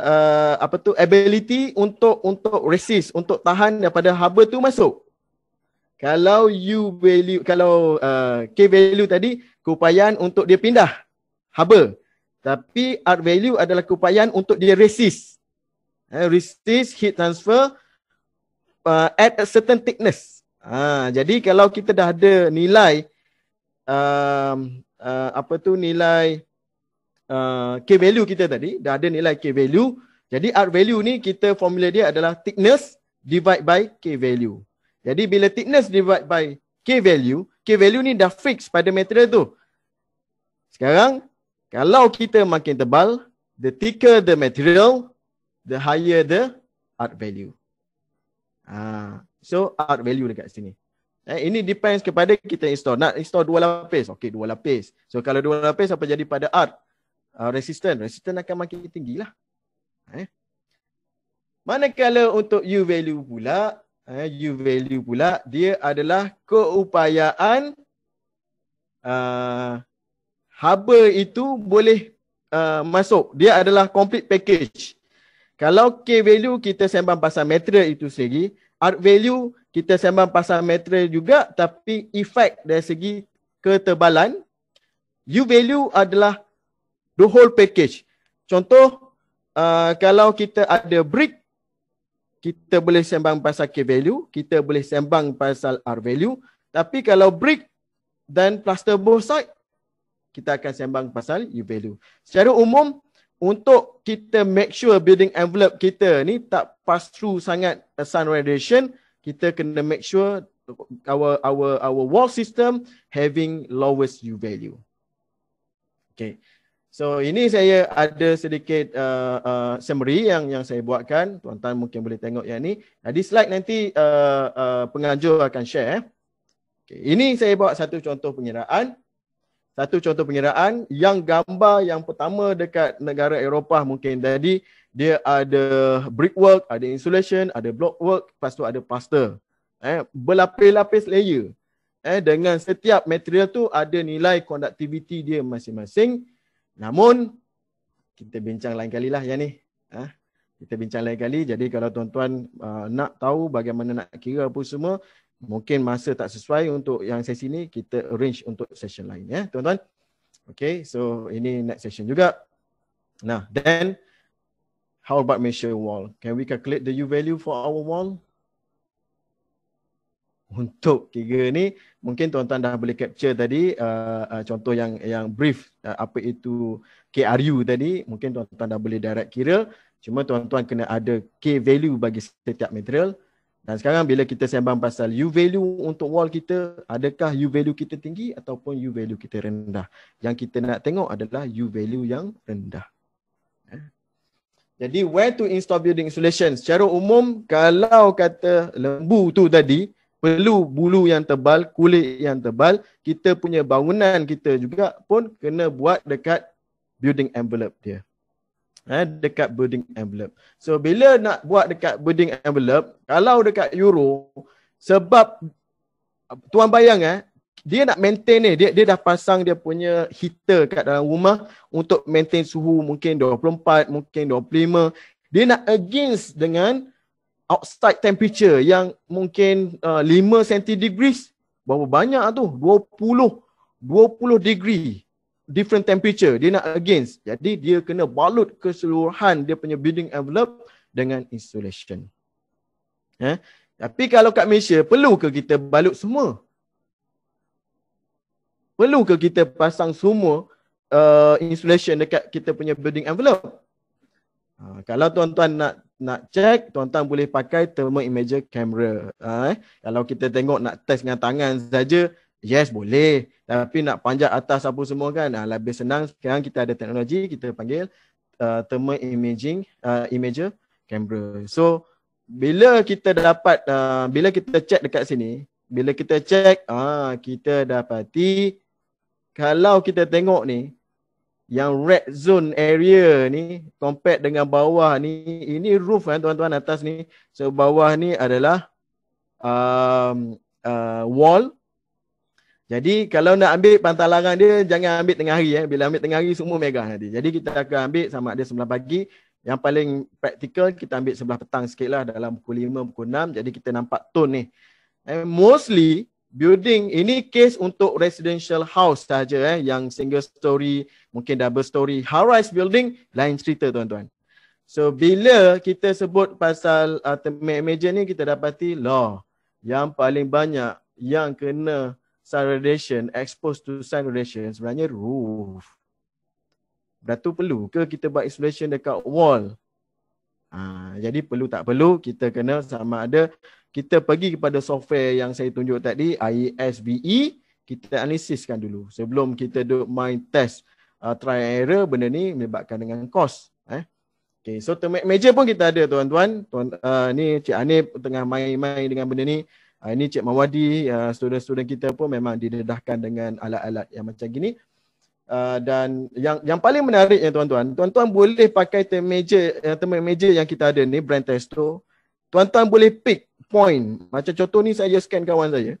uh, apa tu ability untuk untuk resist, untuk tahan daripada haba tu masuk kalau U value kalau uh, k value tadi keupayaan untuk dia pindah haba tapi r value adalah keupayaan untuk dia resist uh, resist heat transfer uh, at a certain thickness uh, jadi kalau kita dah ada nilai um, uh, apa tu nilai uh, k value kita tadi dah ada nilai k value jadi r value ni kita formula dia adalah thickness divide by k value jadi bila thickness divide by K value, K value ni dah fix pada material tu. Sekarang, kalau kita makin tebal, the thicker the material, the higher the art value. Ah, so art value dekat sini. Eh, ini depends kepada kita install. Nak install dua lapis. Okay, dua lapis. So kalau dua lapis, apa jadi pada art? Uh, resistant. Resistant akan makin tinggi lah. Eh. Manakala untuk U value pula, eh, you value pula dia adalah keupayaan uh, haba itu boleh uh, masuk dia adalah complete package kalau K value kita sembang pasal material itu segi, r value kita sembang pasal material juga tapi efek dari segi ketebalan U value adalah the whole package. Contoh, uh, kalau kita ada brick, kita boleh sembang pasal K value, kita boleh sembang pasal R value. Tapi kalau brick dan plaster both side, kita akan sembang pasal U value. Secara umum, untuk kita make sure building envelope kita ni tak pass through sangat uh, sun radiation, kita kena make sure our our our wall system having lowest U value. Okay. So ini saya ada sedikit uh, uh, summary yang yang saya buatkan. Tuan-tuan mungkin boleh tengok yang ini. Di slide nanti uh, uh, penganjur akan share. Eh. Okay. Ini saya buat satu contoh pengiraan. Satu contoh pengiraan yang gambar yang pertama dekat negara Eropah mungkin tadi dia ada brickwork, ada insulation, ada blockwork, lepas tu ada plaster. Eh, berlapis-lapis layer. Eh, dengan setiap material tu ada nilai konduktiviti dia masing-masing. Namun, kita bincang lain kali lah yang ni. Ha? Kita bincang lain kali. Jadi kalau tuan-tuan uh, nak tahu bagaimana nak kira apa semua, mungkin masa tak sesuai untuk yang sesi ni, kita arrange untuk session lain. ya Tuan-tuan, okay, so ini next session juga. Nah, then, how about measure wall? Can we calculate the U value for our wall? untuk tiga ni mungkin tuan-tuan dah boleh capture tadi uh, uh, contoh yang yang brief uh, apa itu KRU tadi mungkin tuan-tuan dah boleh direct kira cuma tuan-tuan kena ada K value bagi setiap material dan sekarang bila kita sembang pasal U value untuk wall kita adakah U value kita tinggi ataupun U value kita rendah yang kita nak tengok adalah U value yang rendah eh. jadi where to install building insulation secara umum kalau kata lembu tu tadi perlu bulu yang tebal, kulit yang tebal, kita punya bangunan kita juga pun kena buat dekat building envelope dia. Eh, dekat building envelope. So bila nak buat dekat building envelope, kalau dekat euro, sebab tuan bayang eh, dia nak maintain ni, dia, dia dah pasang dia punya heater kat dalam rumah untuk maintain suhu mungkin 24, mungkin 25. Dia nak against dengan outside temperature yang mungkin uh, 5 degrees berapa banyak lah tu 20 20 degree different temperature dia nak against jadi dia kena balut keseluruhan dia punya building envelope dengan insulation eh tapi kalau kat Malaysia perlu ke kita balut semua perlu ke kita pasang semua uh, insulation dekat kita punya building envelope Ha, kalau tuan-tuan nak nak check tuan-tuan boleh pakai thermal imager camera ha, eh kalau kita tengok nak test dengan tangan saja yes boleh tapi nak panjat atas apa semua kan ha, lebih senang sekarang kita ada teknologi kita panggil uh, thermal imaging uh, imager camera so bila kita dapat uh, bila kita check dekat sini bila kita check uh, kita dapati kalau kita tengok ni yang red zone area ni compared dengan bawah ni ini roof kan tuan-tuan atas ni so bawah ni adalah um, uh, wall jadi kalau nak ambil pantai larang dia jangan ambil tengah hari eh bila ambil tengah hari semua merah nanti jadi kita akan ambil sama ada sebelah pagi yang paling praktikal kita ambil sebelah petang sikit lah, dalam pukul 5 pukul 6 jadi kita nampak tone ni eh, And mostly building ini case untuk residential house saja eh yang single story mungkin double story high rise building lain cerita tuan-tuan so bila kita sebut pasal uh, termit major ni kita dapati law yang paling banyak yang kena sun radiation exposed to sun radiation sebenarnya roof Datu perlu ke kita buat insulation dekat wall? Ha, jadi perlu tak perlu kita kena sama ada kita pergi kepada software yang saya tunjuk tadi IESBE kita analisiskan dulu sebelum kita do main test uh, try and error benda ni melibatkan dengan cost eh okey so term major pun kita ada tuan-tuan tuan uh, ni cik Anip tengah main-main dengan benda ni uh, ini cik Mawadi uh, student-student kita pun memang didedahkan dengan alat-alat yang macam gini Uh, dan yang yang paling menariknya tuan-tuan, tuan-tuan boleh pakai term major, uh, yang kita ada ni brand testo tuan-tuan boleh pick point macam contoh ni saya scan kawan saya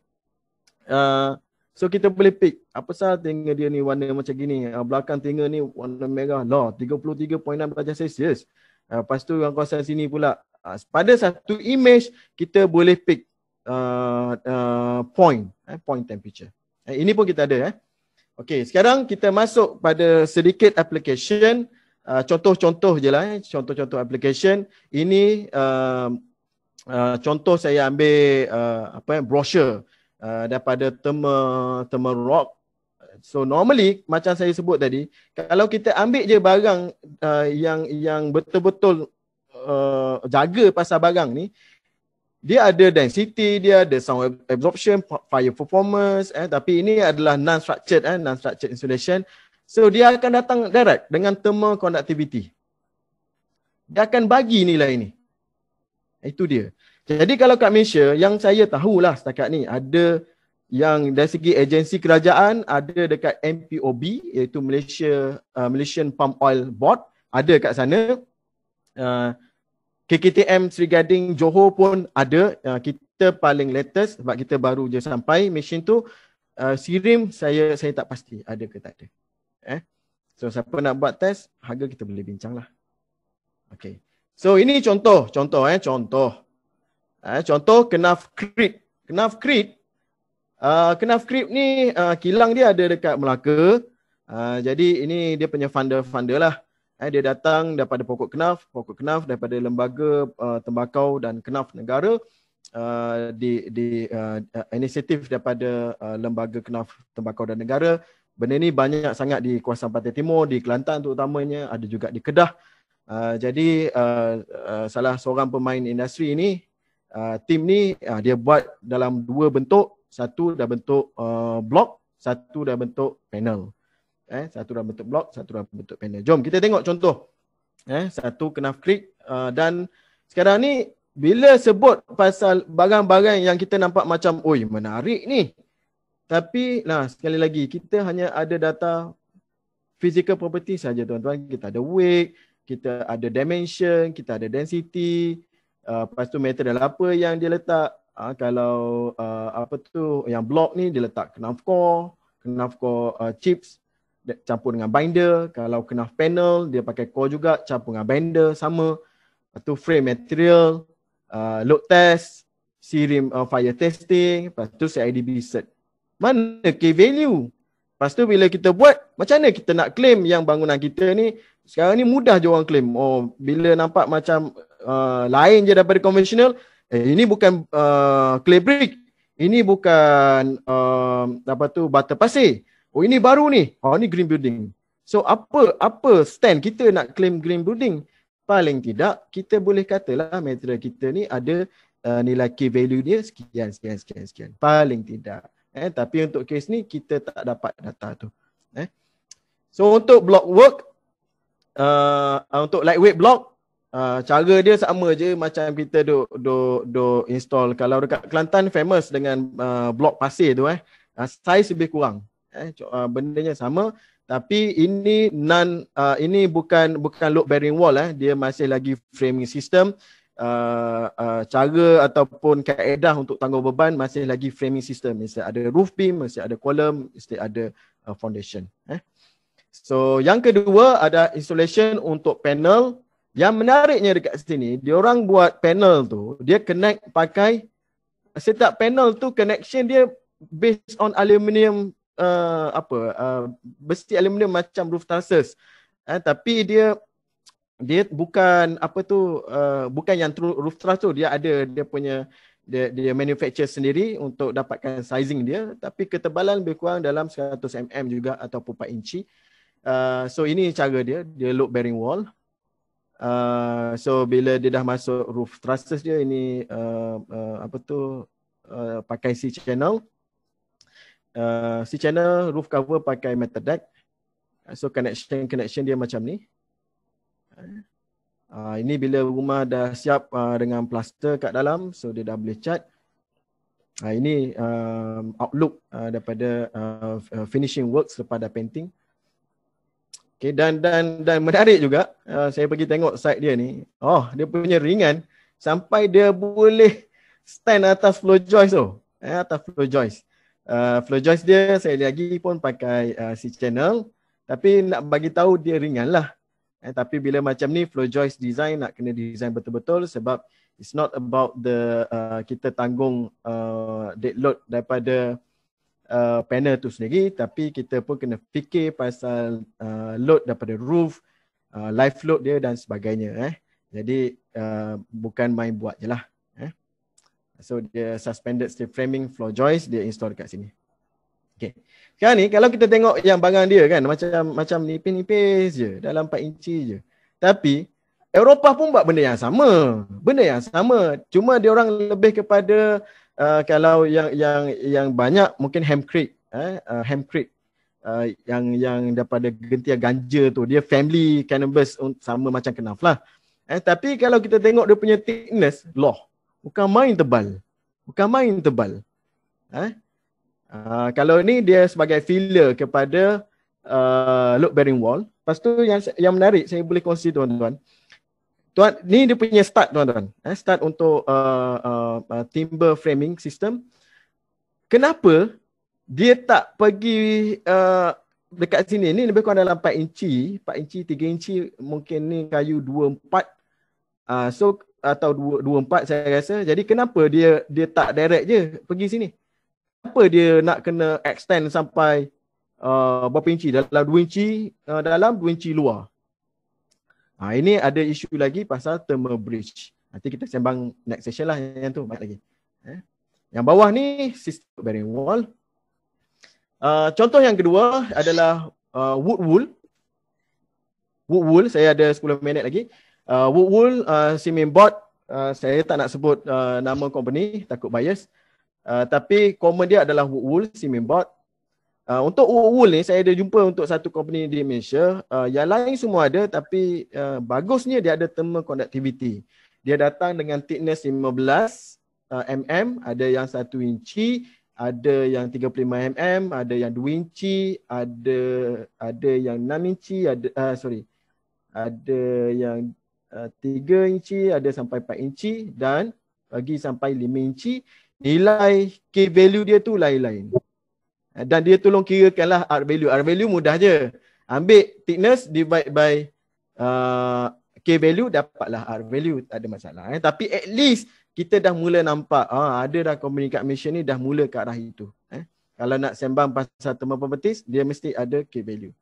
uh, so kita boleh pick apa sahaja tinggal dia ni warna macam gini uh, belakang tinggal ni warna merah lah, no, 33.6 darjah celsius uh, lepas tu yang kawasan sini pula uh, pada satu image kita boleh pick uh, uh, point eh, point temperature eh, ini pun kita ada eh Okay, sekarang kita masuk pada sedikit application. Uh, contoh-contoh je lah. Eh. Contoh-contoh application. Ini uh, Uh, contoh saya ambil uh, apa ya, brochure uh, daripada Terma Terma Rock. So normally macam saya sebut tadi, kalau kita ambil je barang uh, yang yang betul-betul uh, jaga pasal barang ni, dia ada density, dia ada sound absorption, fire performance eh tapi ini adalah non-structured eh non-structured insulation. So dia akan datang direct dengan thermal conductivity. Dia akan bagi nilai ini. Itu dia. Jadi kalau kat Malaysia, yang saya tahulah setakat ni ada yang dari segi agensi kerajaan ada dekat MPOB iaitu Malaysia uh, Malaysian Palm Oil Board ada kat sana. Uh, KKTM Sri Gading Johor pun ada. Uh, kita paling latest sebab kita baru je sampai mesin tu. Uh, sirim saya saya tak pasti ada ke tak ada. Eh? So siapa nak buat test, harga kita boleh bincang lah. Okay. So ini contoh, contoh eh, contoh. Eh, contoh kenaf krip. Kenaf krip. Uh, kenaf krip ni uh, kilang dia ada dekat Melaka. Uh, jadi ini dia punya funder-funder lah. Eh, dia datang daripada pokok kenaf, pokok kenaf daripada lembaga uh, tembakau dan kenaf negara uh, di, di uh, inisiatif daripada uh, lembaga kenaf tembakau dan negara. Benda ni banyak sangat di kawasan Pantai Timur, di Kelantan terutamanya, ada juga di Kedah. Uh, jadi uh, uh, salah seorang pemain industri ini uh, tim ni uh, dia buat dalam dua bentuk satu dah bentuk uh, blok satu dah bentuk panel eh satu dah bentuk blok satu dah bentuk panel jom kita tengok contoh eh satu kena klik uh, dan sekarang ni bila sebut pasal barang-barang yang kita nampak macam oi menarik ni tapi nah sekali lagi kita hanya ada data physical property saja tuan-tuan kita ada weight kita ada dimension, kita ada density, uh, lepas tu material apa yang dia letak. Uh, kalau uh, apa tu yang block ni dia letak knuff core, knuff core uh, chips campur dengan binder, kalau knuff panel dia pakai core juga campur dengan binder sama. Lepas tu frame material, uh, load test, serum uh, fire testing, lepas tu CIDB cert. Mana K value? Lepas tu bila kita buat, macam mana kita nak claim yang bangunan kita ni sekarang ni mudah je orang claim. Oh, bila nampak macam uh, lain je daripada konvensional, eh, ini bukan uh, clay brick. Ini bukan uh, apa tu bata pasir. Oh, ini baru ni. Oh, ni green building. So, apa apa stand kita nak claim green building? Paling tidak, kita boleh katalah material kita ni ada uh, nilai key value dia sekian, sekian, sekian, sekian. Paling tidak. Eh, tapi untuk kes ni kita tak dapat data tu. Eh. So untuk block work, uh, untuk lightweight block, uh, cara dia sama je macam kita do do do install. Kalau dekat Kelantan famous dengan uh, block pasir tu eh. Uh, size lebih kurang. Eh, uh, benda sama. Tapi ini non uh, ini bukan bukan load bearing wall eh dia masih lagi framing system uh, uh, cara ataupun kaedah untuk tangguh beban masih lagi framing system. Mesti ada roof beam, mesti ada column, mesti ada uh, foundation. Eh? So yang kedua ada installation untuk panel. Yang menariknya dekat sini, dia orang buat panel tu, dia connect pakai setiap panel tu connection dia based on aluminium uh, apa uh, besi aluminium macam roof trusses eh, tapi dia dia bukan apa tu uh, bukan yang true roof truss tu dia ada dia punya dia dia manufacture sendiri untuk dapatkan sizing dia tapi ketebalan lebih kurang dalam 100 mm juga atau 4 inci uh, so ini cara dia dia load bearing wall uh, so bila dia dah masuk roof trusses dia ini uh, uh, apa tu uh, pakai C channel uh, C channel roof cover pakai metal deck so connection connection dia macam ni Uh, ini bila rumah dah siap uh, dengan plaster kat dalam so dia dah boleh cat. Uh, ini uh, outlook uh, daripada uh, finishing works selepas dah painting. Okay, dan dan dan menarik juga uh, saya pergi tengok site dia ni. Oh, dia punya ringan sampai dia boleh stand atas floor joist tu. Eh, atas floor joist. Uh, floor joist dia saya lagi pun pakai uh, C channel tapi nak bagi tahu dia ringan lah Eh, tapi bila macam ni flow joist design nak kena design betul-betul sebab it's not about the uh, kita tanggung uh, dead load daripada uh, panel tu sendiri tapi kita pun kena fikir pasal uh, load daripada roof uh, life load dia dan sebagainya eh jadi uh, bukan main buat je lah eh so dia suspended steel framing floor joist dia install dekat sini Okay. Sekarang ni kalau kita tengok yang bangang dia kan macam macam nipis-nipis je dalam 4 inci je. Tapi Eropah pun buat benda yang sama. Benda yang sama. Cuma dia orang lebih kepada uh, kalau yang yang yang banyak mungkin hempcrete eh uh, hempcrete uh, yang yang daripada gentian ganja tu dia family cannabis sama macam kenaf lah. Eh tapi kalau kita tengok dia punya thickness, loh, bukan main tebal. Bukan main tebal. Eh Ah, kalau ni dia sebagai filler kepada uh, ah, load bearing wall. Lepas tu yang yang menarik saya boleh kongsi tuan-tuan. Tuan, ni dia punya start tuan-tuan. Eh, start untuk uh, uh, uh, timber framing system. Kenapa dia tak pergi uh, dekat sini ni lebih kurang dalam 4 inci, 4 inci, 3 inci mungkin ni kayu 2 4 uh, so atau 2 2 4 saya rasa. Jadi kenapa dia dia tak direct je pergi sini? kenapa dia nak kena extend sampai uh, berapa inci dalam 2 inci uh, dalam 2 inci luar. Ha, ini ada isu lagi pasal thermal bridge. Nanti kita sembang next session lah yang tu banyak lagi. Eh. Yang bawah ni system bearing wall. Uh, contoh yang kedua adalah uh, wood wool. Wood wool, saya ada 10 minit lagi. Uh, wood wool, uh, seaming board. Uh, saya tak nak sebut uh, nama company, takut bias. Uh, Uh, tapi common dia adalah wool simimbot. Uh, untuk wool ni saya ada jumpa untuk satu company di Malaysia. Uh, yang lain semua ada tapi uh, bagusnya dia ada thermal conductivity. Dia datang dengan thickness 15 uh, mm, ada yang 1 inci, ada yang 35 mm, ada yang 2 inci, ada ada yang 6 inci, ada uh, sorry. Ada yang uh, 3 inci, ada sampai 4 inci dan bagi sampai 5 inci nilai key value dia tu lain-lain. Dan dia tolong kirakanlah R value. R value mudah je. Ambil thickness divide by uh, K value dapatlah R value tak ada masalah. Eh. Tapi at least kita dah mula nampak ah, ada dah communicate mission ni dah mula ke arah itu. Eh. Kalau nak sembang pasal teman pemetis dia mesti ada K value.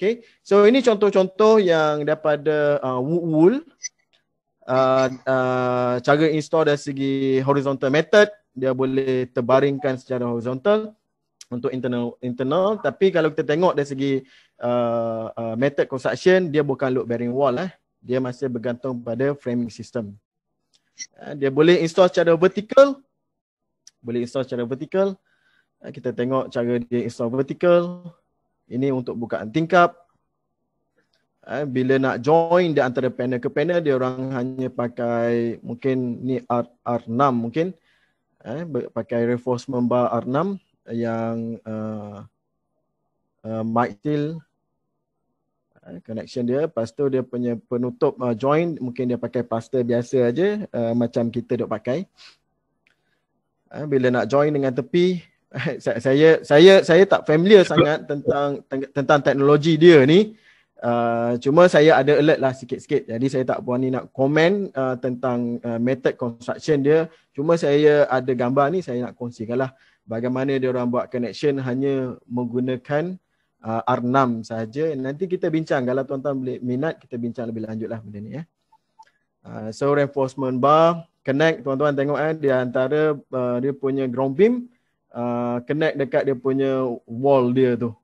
Okay. So ini contoh-contoh yang daripada uh, wool, wool uh, ah, uh, ah, cara install dari segi horizontal method dia boleh terbaringkan secara horizontal untuk internal internal tapi kalau kita tengok dari segi uh, uh, method construction dia bukan load bearing wall eh dia masih bergantung pada framing system uh, dia boleh install secara vertical boleh install secara vertical uh, kita tengok cara dia install vertical ini untuk bukaan tingkap uh, bila nak join di antara panel ke panel dia orang hanya pakai mungkin ni R R6 mungkin eh, pakai reinforcement bar R6 yang uh, uh, mic seal eh, connection dia lepas tu dia punya penutup uh, joint mungkin dia pakai pasta biasa aja uh, macam kita duk pakai uh, bila nak join dengan tepi saya saya saya tak familiar sangat tentang tentang teknologi dia ni Uh, cuma saya ada alert lah sikit-sikit jadi saya tak ni nak komen uh, tentang uh, method construction dia cuma saya ada gambar ni saya nak kongsikan lah bagaimana dia orang buat connection hanya menggunakan uh, R6 saja. nanti kita bincang kalau tuan-tuan boleh minat kita bincang lebih lanjut lah benda ni Eh. Uh, so reinforcement bar connect tuan-tuan tengok kan eh, di antara uh, dia punya ground beam uh, connect dekat dia punya wall dia tu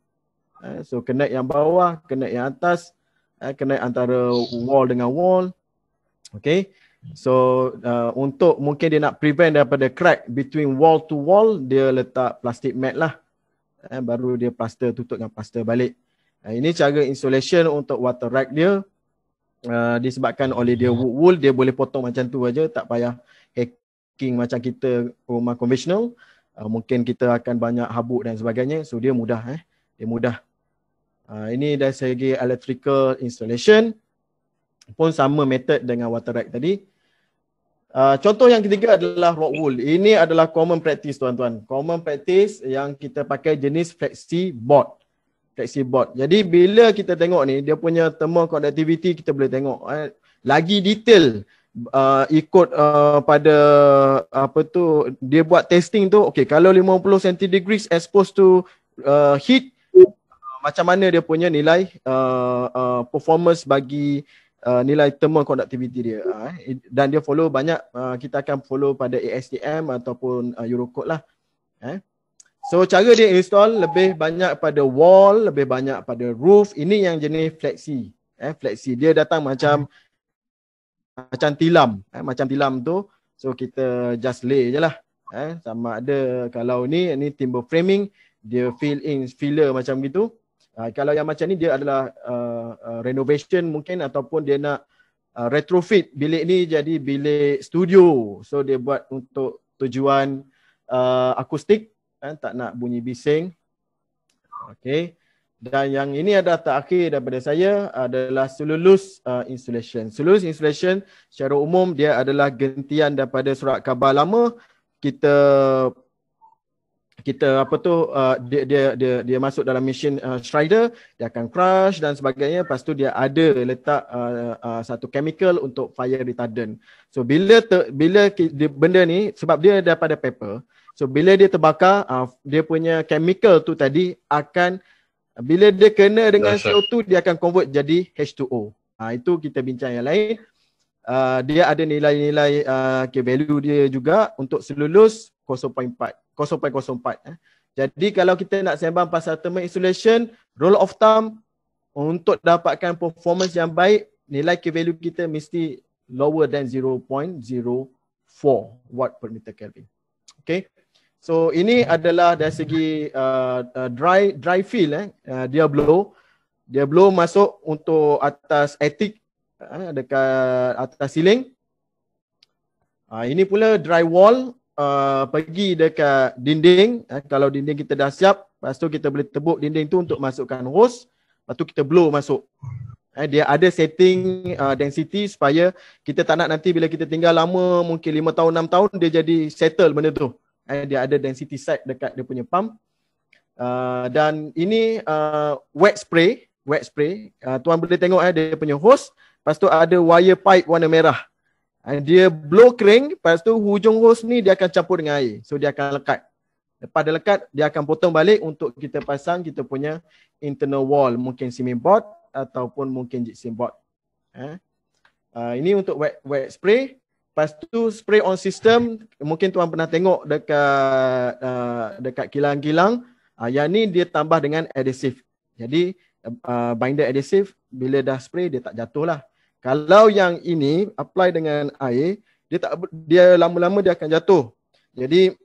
Eh, so connect yang bawah, connect yang atas, eh, connect antara wall dengan wall. Okay. So uh, untuk mungkin dia nak prevent daripada crack between wall to wall, dia letak plastik mat lah. Eh, baru dia plaster tutup dengan plaster balik. Eh, ini cara insulation untuk water rack dia. Uh, disebabkan oleh dia wood wool, dia boleh potong macam tu aja, tak payah hacking macam kita rumah conventional. Uh, mungkin kita akan banyak habuk dan sebagainya. So dia mudah eh. Dia mudah Ah, ini dari segi electrical installation pun sama method dengan water rack tadi. Uh, contoh yang ketiga adalah rock wool. Ini adalah common practice tuan-tuan. Common practice yang kita pakai jenis flexi board. Flexi board. Jadi bila kita tengok ni dia punya thermal conductivity kita boleh tengok eh. lagi detail uh, ikut uh, pada apa tu dia buat testing tu. Okey kalau 50 degrees exposed to uh, heat macam mana dia punya nilai uh, uh, performance bagi uh, nilai thermal conductivity dia uh, dan dia follow banyak uh, kita akan follow pada ASTM ataupun uh, Eurocode lah eh so cara dia install lebih banyak pada wall lebih banyak pada roof ini yang jenis flexi eh flexi dia datang macam hmm. macam tilam eh macam tilam tu so kita just lay je lah eh sama ada kalau ni ni timber framing dia fill in filler macam gitu Ah, kalau yang macam ni dia adalah uh, uh, renovation mungkin ataupun dia nak uh, retrofit bilik ni jadi bilik studio. So dia buat untuk tujuan uh, akustik kan tak nak bunyi bising. Okay. Dan yang ini ada terakhir daripada saya adalah selulus uh, insulation. Selulus insulation secara umum dia adalah gentian daripada surat khabar lama kita kita apa tu uh, dia, dia dia dia masuk dalam mesin uh, Strider dia akan crush dan sebagainya lepas tu dia ada letak uh, uh, satu chemical untuk fire retardant so bila ter, bila dia, benda ni sebab dia daripada paper so bila dia terbakar uh, dia punya chemical tu tadi akan bila dia kena dengan CO2 dia akan convert jadi H2O ha, ah, itu kita bincang yang lain Uh, dia ada nilai-nilai uh, okay, value dia juga untuk selulus 0.4 0.04. eh. Jadi kalau kita nak sembang pasal thermal insulation, rule of thumb untuk dapatkan performance yang baik, nilai K value kita mesti lower than 0.04 watt per meter Kelvin. Okay. So ini adalah dari segi uh, uh dry dry feel eh. uh, dia blow dia blow masuk untuk atas attic eh, dekat atas ceiling. Uh, ini pula drywall. Uh, pergi dekat dinding eh, kalau dinding kita dah siap lepas tu kita boleh tebuk dinding tu untuk masukkan hose lepas tu kita blow masuk eh, dia ada setting uh, density supaya kita tak nak nanti bila kita tinggal lama mungkin 5 tahun 6 tahun dia jadi settle benda tu eh, dia ada density side dekat dia punya pump uh, dan ini uh, wet spray wet spray uh, tuan boleh tengok eh, dia punya hose lepas tu ada wire pipe warna merah dia blow kering lepas tu hujung hose ni dia akan campur dengan air so dia akan lekat lepas dia lekat dia akan potong balik untuk kita pasang kita punya internal wall mungkin cement board ataupun mungkin gypsum board eh uh, ini untuk wet wet spray lepas tu spray on system mungkin tuan pernah tengok dekat uh, dekat kilang-kilang uh, yang ni dia tambah dengan adhesive jadi uh, binder adhesive bila dah spray dia tak jatuh lah kalau yang ini apply dengan air, dia tak dia lama-lama dia akan jatuh. Jadi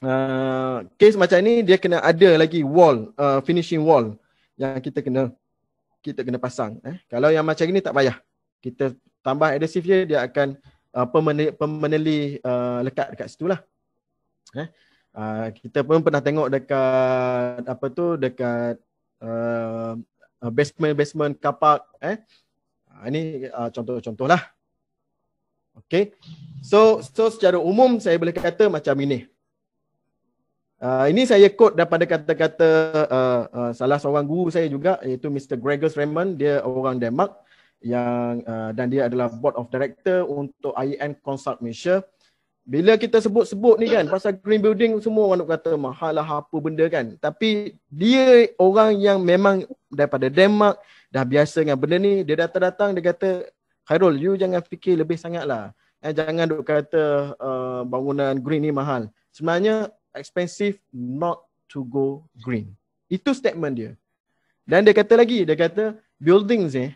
uh, case macam ini dia kena ada lagi wall uh, finishing wall yang kita kena kita kena pasang eh. Kalau yang macam ini tak payah. Kita tambah adhesive dia dia akan uh, pemeneli, pemeneli uh, lekat dekat situlah. Eh. Uh, kita pun pernah tengok dekat apa tu dekat uh, basement basement kapak eh Ha, ini uh, ah, contoh lah. Okay. So, so secara umum saya boleh kata macam ini. Uh, ini saya quote daripada kata-kata uh, uh, salah seorang guru saya juga iaitu Mr. Gregor Raymond. Dia orang Denmark yang uh, dan dia adalah board of director untuk IN Consult Malaysia bila kita sebut-sebut ni kan pasal green building semua orang nak kata mahal lah apa benda kan tapi dia orang yang memang daripada Denmark dah biasa dengan benda ni dia datang-datang dia kata Khairul you jangan fikir lebih sangat lah eh, jangan duk kata uh, bangunan green ni mahal sebenarnya expensive not to go green itu statement dia dan dia kata lagi dia kata buildings eh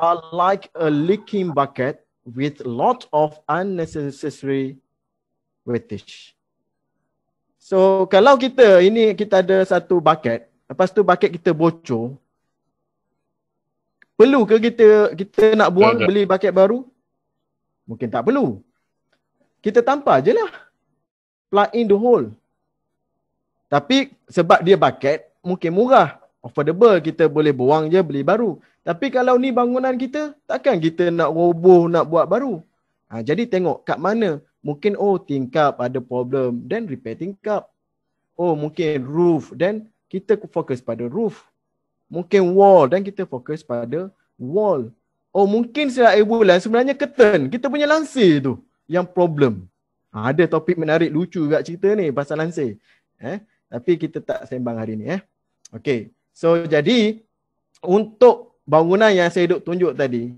are like a leaking bucket with a lot of unnecessary wattage. So kalau kita ini kita ada satu bucket, lepas tu bucket kita bocor, perlu ke kita kita nak buang tak beli bucket baru? Mungkin tak perlu. Kita tampar je lah. Plug in the hole. Tapi sebab dia bucket, mungkin murah affordable kita boleh buang je beli baru tapi kalau ni bangunan kita takkan kita nak roboh nak buat baru ha, jadi tengok kat mana mungkin oh tingkap ada problem then repair tingkap oh mungkin roof then kita fokus pada roof mungkin wall dan kita fokus pada wall oh mungkin selai bulan sebenarnya curtain kita punya lansi tu yang problem ha, ada topik menarik lucu juga cerita ni pasal lansi eh tapi kita tak sembang hari ni eh Okay. So jadi untuk bangunan yang saya duk tunjuk tadi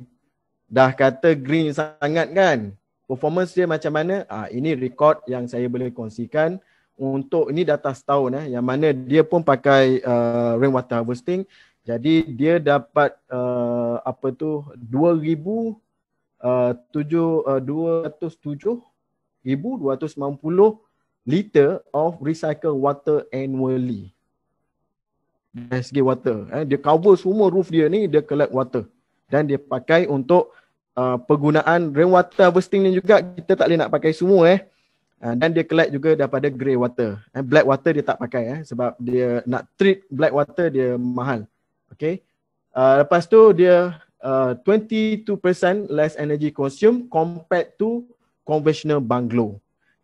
dah kata green sangat kan. Performance dia macam mana? Ah ini record yang saya boleh kongsikan untuk ini data setahun eh yang mana dia pun pakai uh, rainwater harvesting. Jadi dia dapat uh, apa tu 2000 207,290 eh, liter of recycled water annually dari water. Eh, dia cover semua roof dia ni, dia collect water. Dan dia pakai untuk uh, penggunaan rainwater harvesting ni juga, kita tak boleh nak pakai semua eh. Uh, dan dia collect juga daripada grey water. Eh, black water dia tak pakai eh, sebab dia nak treat black water dia mahal. Okay. Uh, lepas tu dia uh, 22% less energy consume compared to conventional bungalow.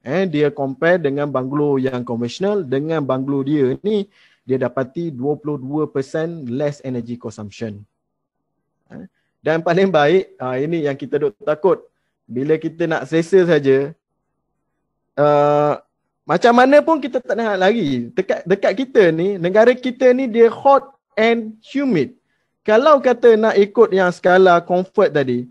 Eh, dia compare dengan bungalow yang conventional dengan bungalow dia ni dia dapati 22% less energy consumption. Ha? Dan paling baik, ha, ini yang kita duk takut. Bila kita nak selesa saja, uh, macam mana pun kita tak nak lari. Dekat, dekat kita ni, negara kita ni dia hot and humid. Kalau kata nak ikut yang skala comfort tadi,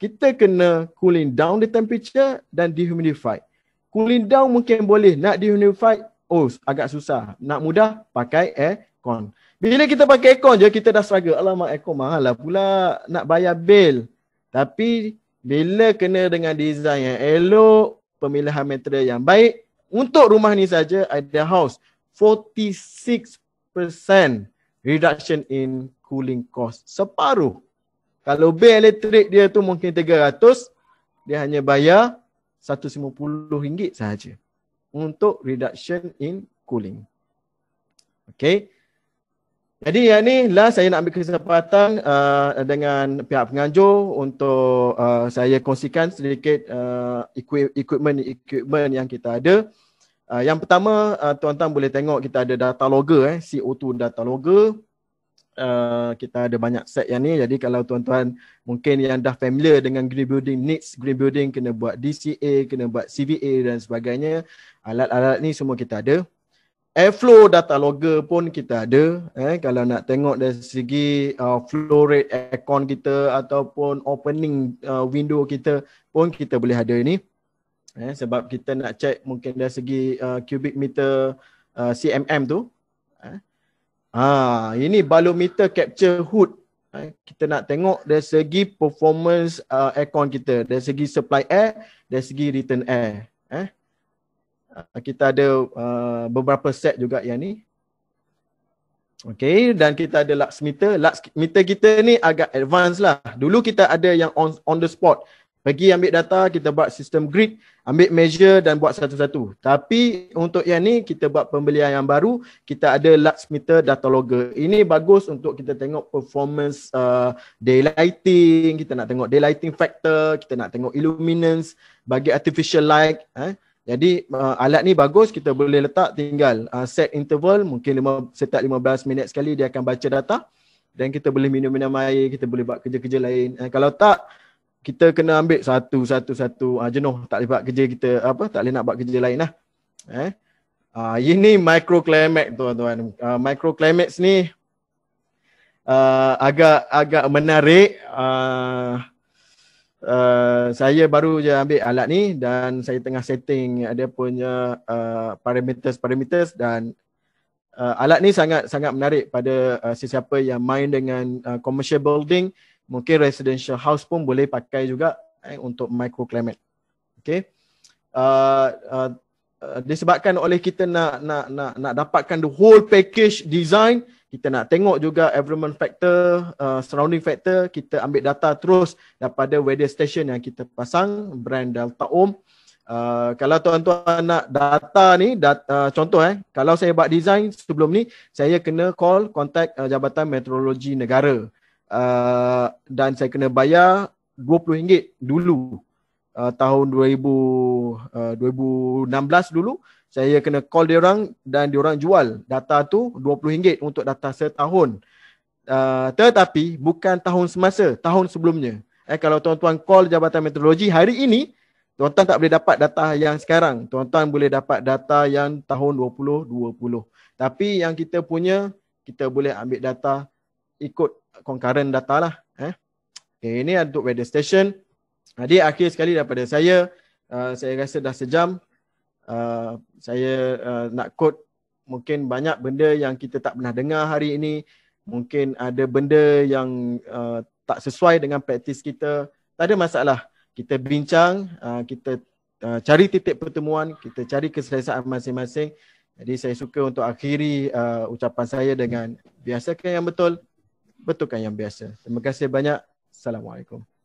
kita kena cooling down the temperature dan dehumidify. Cooling down mungkin boleh, nak dehumidify oh agak susah. Nak mudah pakai aircon. Bila kita pakai aircon je kita dah struggle. Alamak aircon mahal lah pula nak bayar bil. Tapi bila kena dengan desain yang elok, pemilihan material yang baik, untuk rumah ni saja ada house 46% reduction in cooling cost separuh. Kalau bil elektrik dia tu mungkin 300, dia hanya bayar RM150 sahaja untuk reduction in cooling. Okay. Jadi yang ni lah saya nak ambil kesempatan uh, dengan pihak penganjur untuk uh, saya kongsikan sedikit uh, equipment-equipment yang kita ada. Uh, yang pertama uh, tuan-tuan boleh tengok kita ada data logger eh, CO2 data logger uh, kita ada banyak set yang ni jadi kalau tuan-tuan mungkin yang dah familiar dengan green building needs green building kena buat DCA kena buat CVA dan sebagainya alat-alat ni semua kita ada airflow data logger pun kita ada eh kalau nak tengok dari segi uh, flow rate aircon kita ataupun opening uh, window kita pun kita boleh ada ini eh sebab kita nak check mungkin dari segi uh, cubic meter uh, CMM tu Ha, ini balometer capture hood. Ha, kita nak tengok dari segi performance uh, aircon kita. Dari segi supply air, dari segi return air. Eh? Ha, kita ada uh, beberapa set juga yang ni. Okay, dan kita ada lux meter. Lux meter kita ni agak advance lah. Dulu kita ada yang on, on the spot. Pergi ambil data, kita buat sistem grid, ambil measure dan buat satu-satu. Tapi untuk yang ni, kita buat pembelian yang baru, kita ada lux meter data logger. Ini bagus untuk kita tengok performance uh, daylighting, kita nak tengok daylighting factor, kita nak tengok illuminance, bagi artificial light. Eh. Jadi uh, alat ni bagus, kita boleh letak tinggal uh, set interval, mungkin lima, setiap 15 minit sekali dia akan baca data. Dan kita boleh minum-minum air, kita boleh buat kerja-kerja lain. Eh, kalau tak, kita kena ambil satu satu satu uh, jenuh tak boleh buat kerja kita apa tak boleh nak buat kerja lain lah eh uh, ah, ini microclimate tuan-tuan uh, ah, microclimates ni uh, agak agak menarik uh, Uh, saya baru je ambil alat ni dan saya tengah setting ada punya uh, parameters-parameters dan uh, alat ni sangat sangat menarik pada uh, sesiapa yang main dengan uh, commercial building mungkin residential house pun boleh pakai juga eh, untuk microclimate. Okay. Uh, uh, uh, disebabkan oleh kita nak nak nak nak dapatkan the whole package design, kita nak tengok juga environment factor, uh, surrounding factor, kita ambil data terus daripada weather station yang kita pasang brand Delta Ohm. Uh, kalau tuan-tuan nak data ni dat, uh, contoh eh kalau saya buat design sebelum ni saya kena call contact uh, jabatan meteorologi negara uh, dan saya kena bayar RM20 dulu uh, tahun 2000 uh, 2016 dulu saya kena call dia orang dan dia orang jual data tu RM20 untuk data setahun uh, tetapi bukan tahun semasa tahun sebelumnya eh kalau tuan-tuan call jabatan meteorologi hari ini tuan-tuan tak boleh dapat data yang sekarang tuan-tuan boleh dapat data yang tahun 2020 tapi yang kita punya kita boleh ambil data ikut concurrent data lah. Eh. Okay, ini untuk weather station. Jadi akhir sekali daripada saya, uh, saya rasa dah sejam. Uh, saya uh, nak quote mungkin banyak benda yang kita tak pernah dengar hari ini. Mungkin ada benda yang uh, tak sesuai dengan praktis kita. Tak ada masalah. Kita bincang, uh, kita uh, cari titik pertemuan, kita cari keselesaan masing-masing. Jadi saya suka untuk akhiri uh, ucapan saya dengan biasakan yang betul, pertukaran yang biasa. Terima kasih banyak. Assalamualaikum.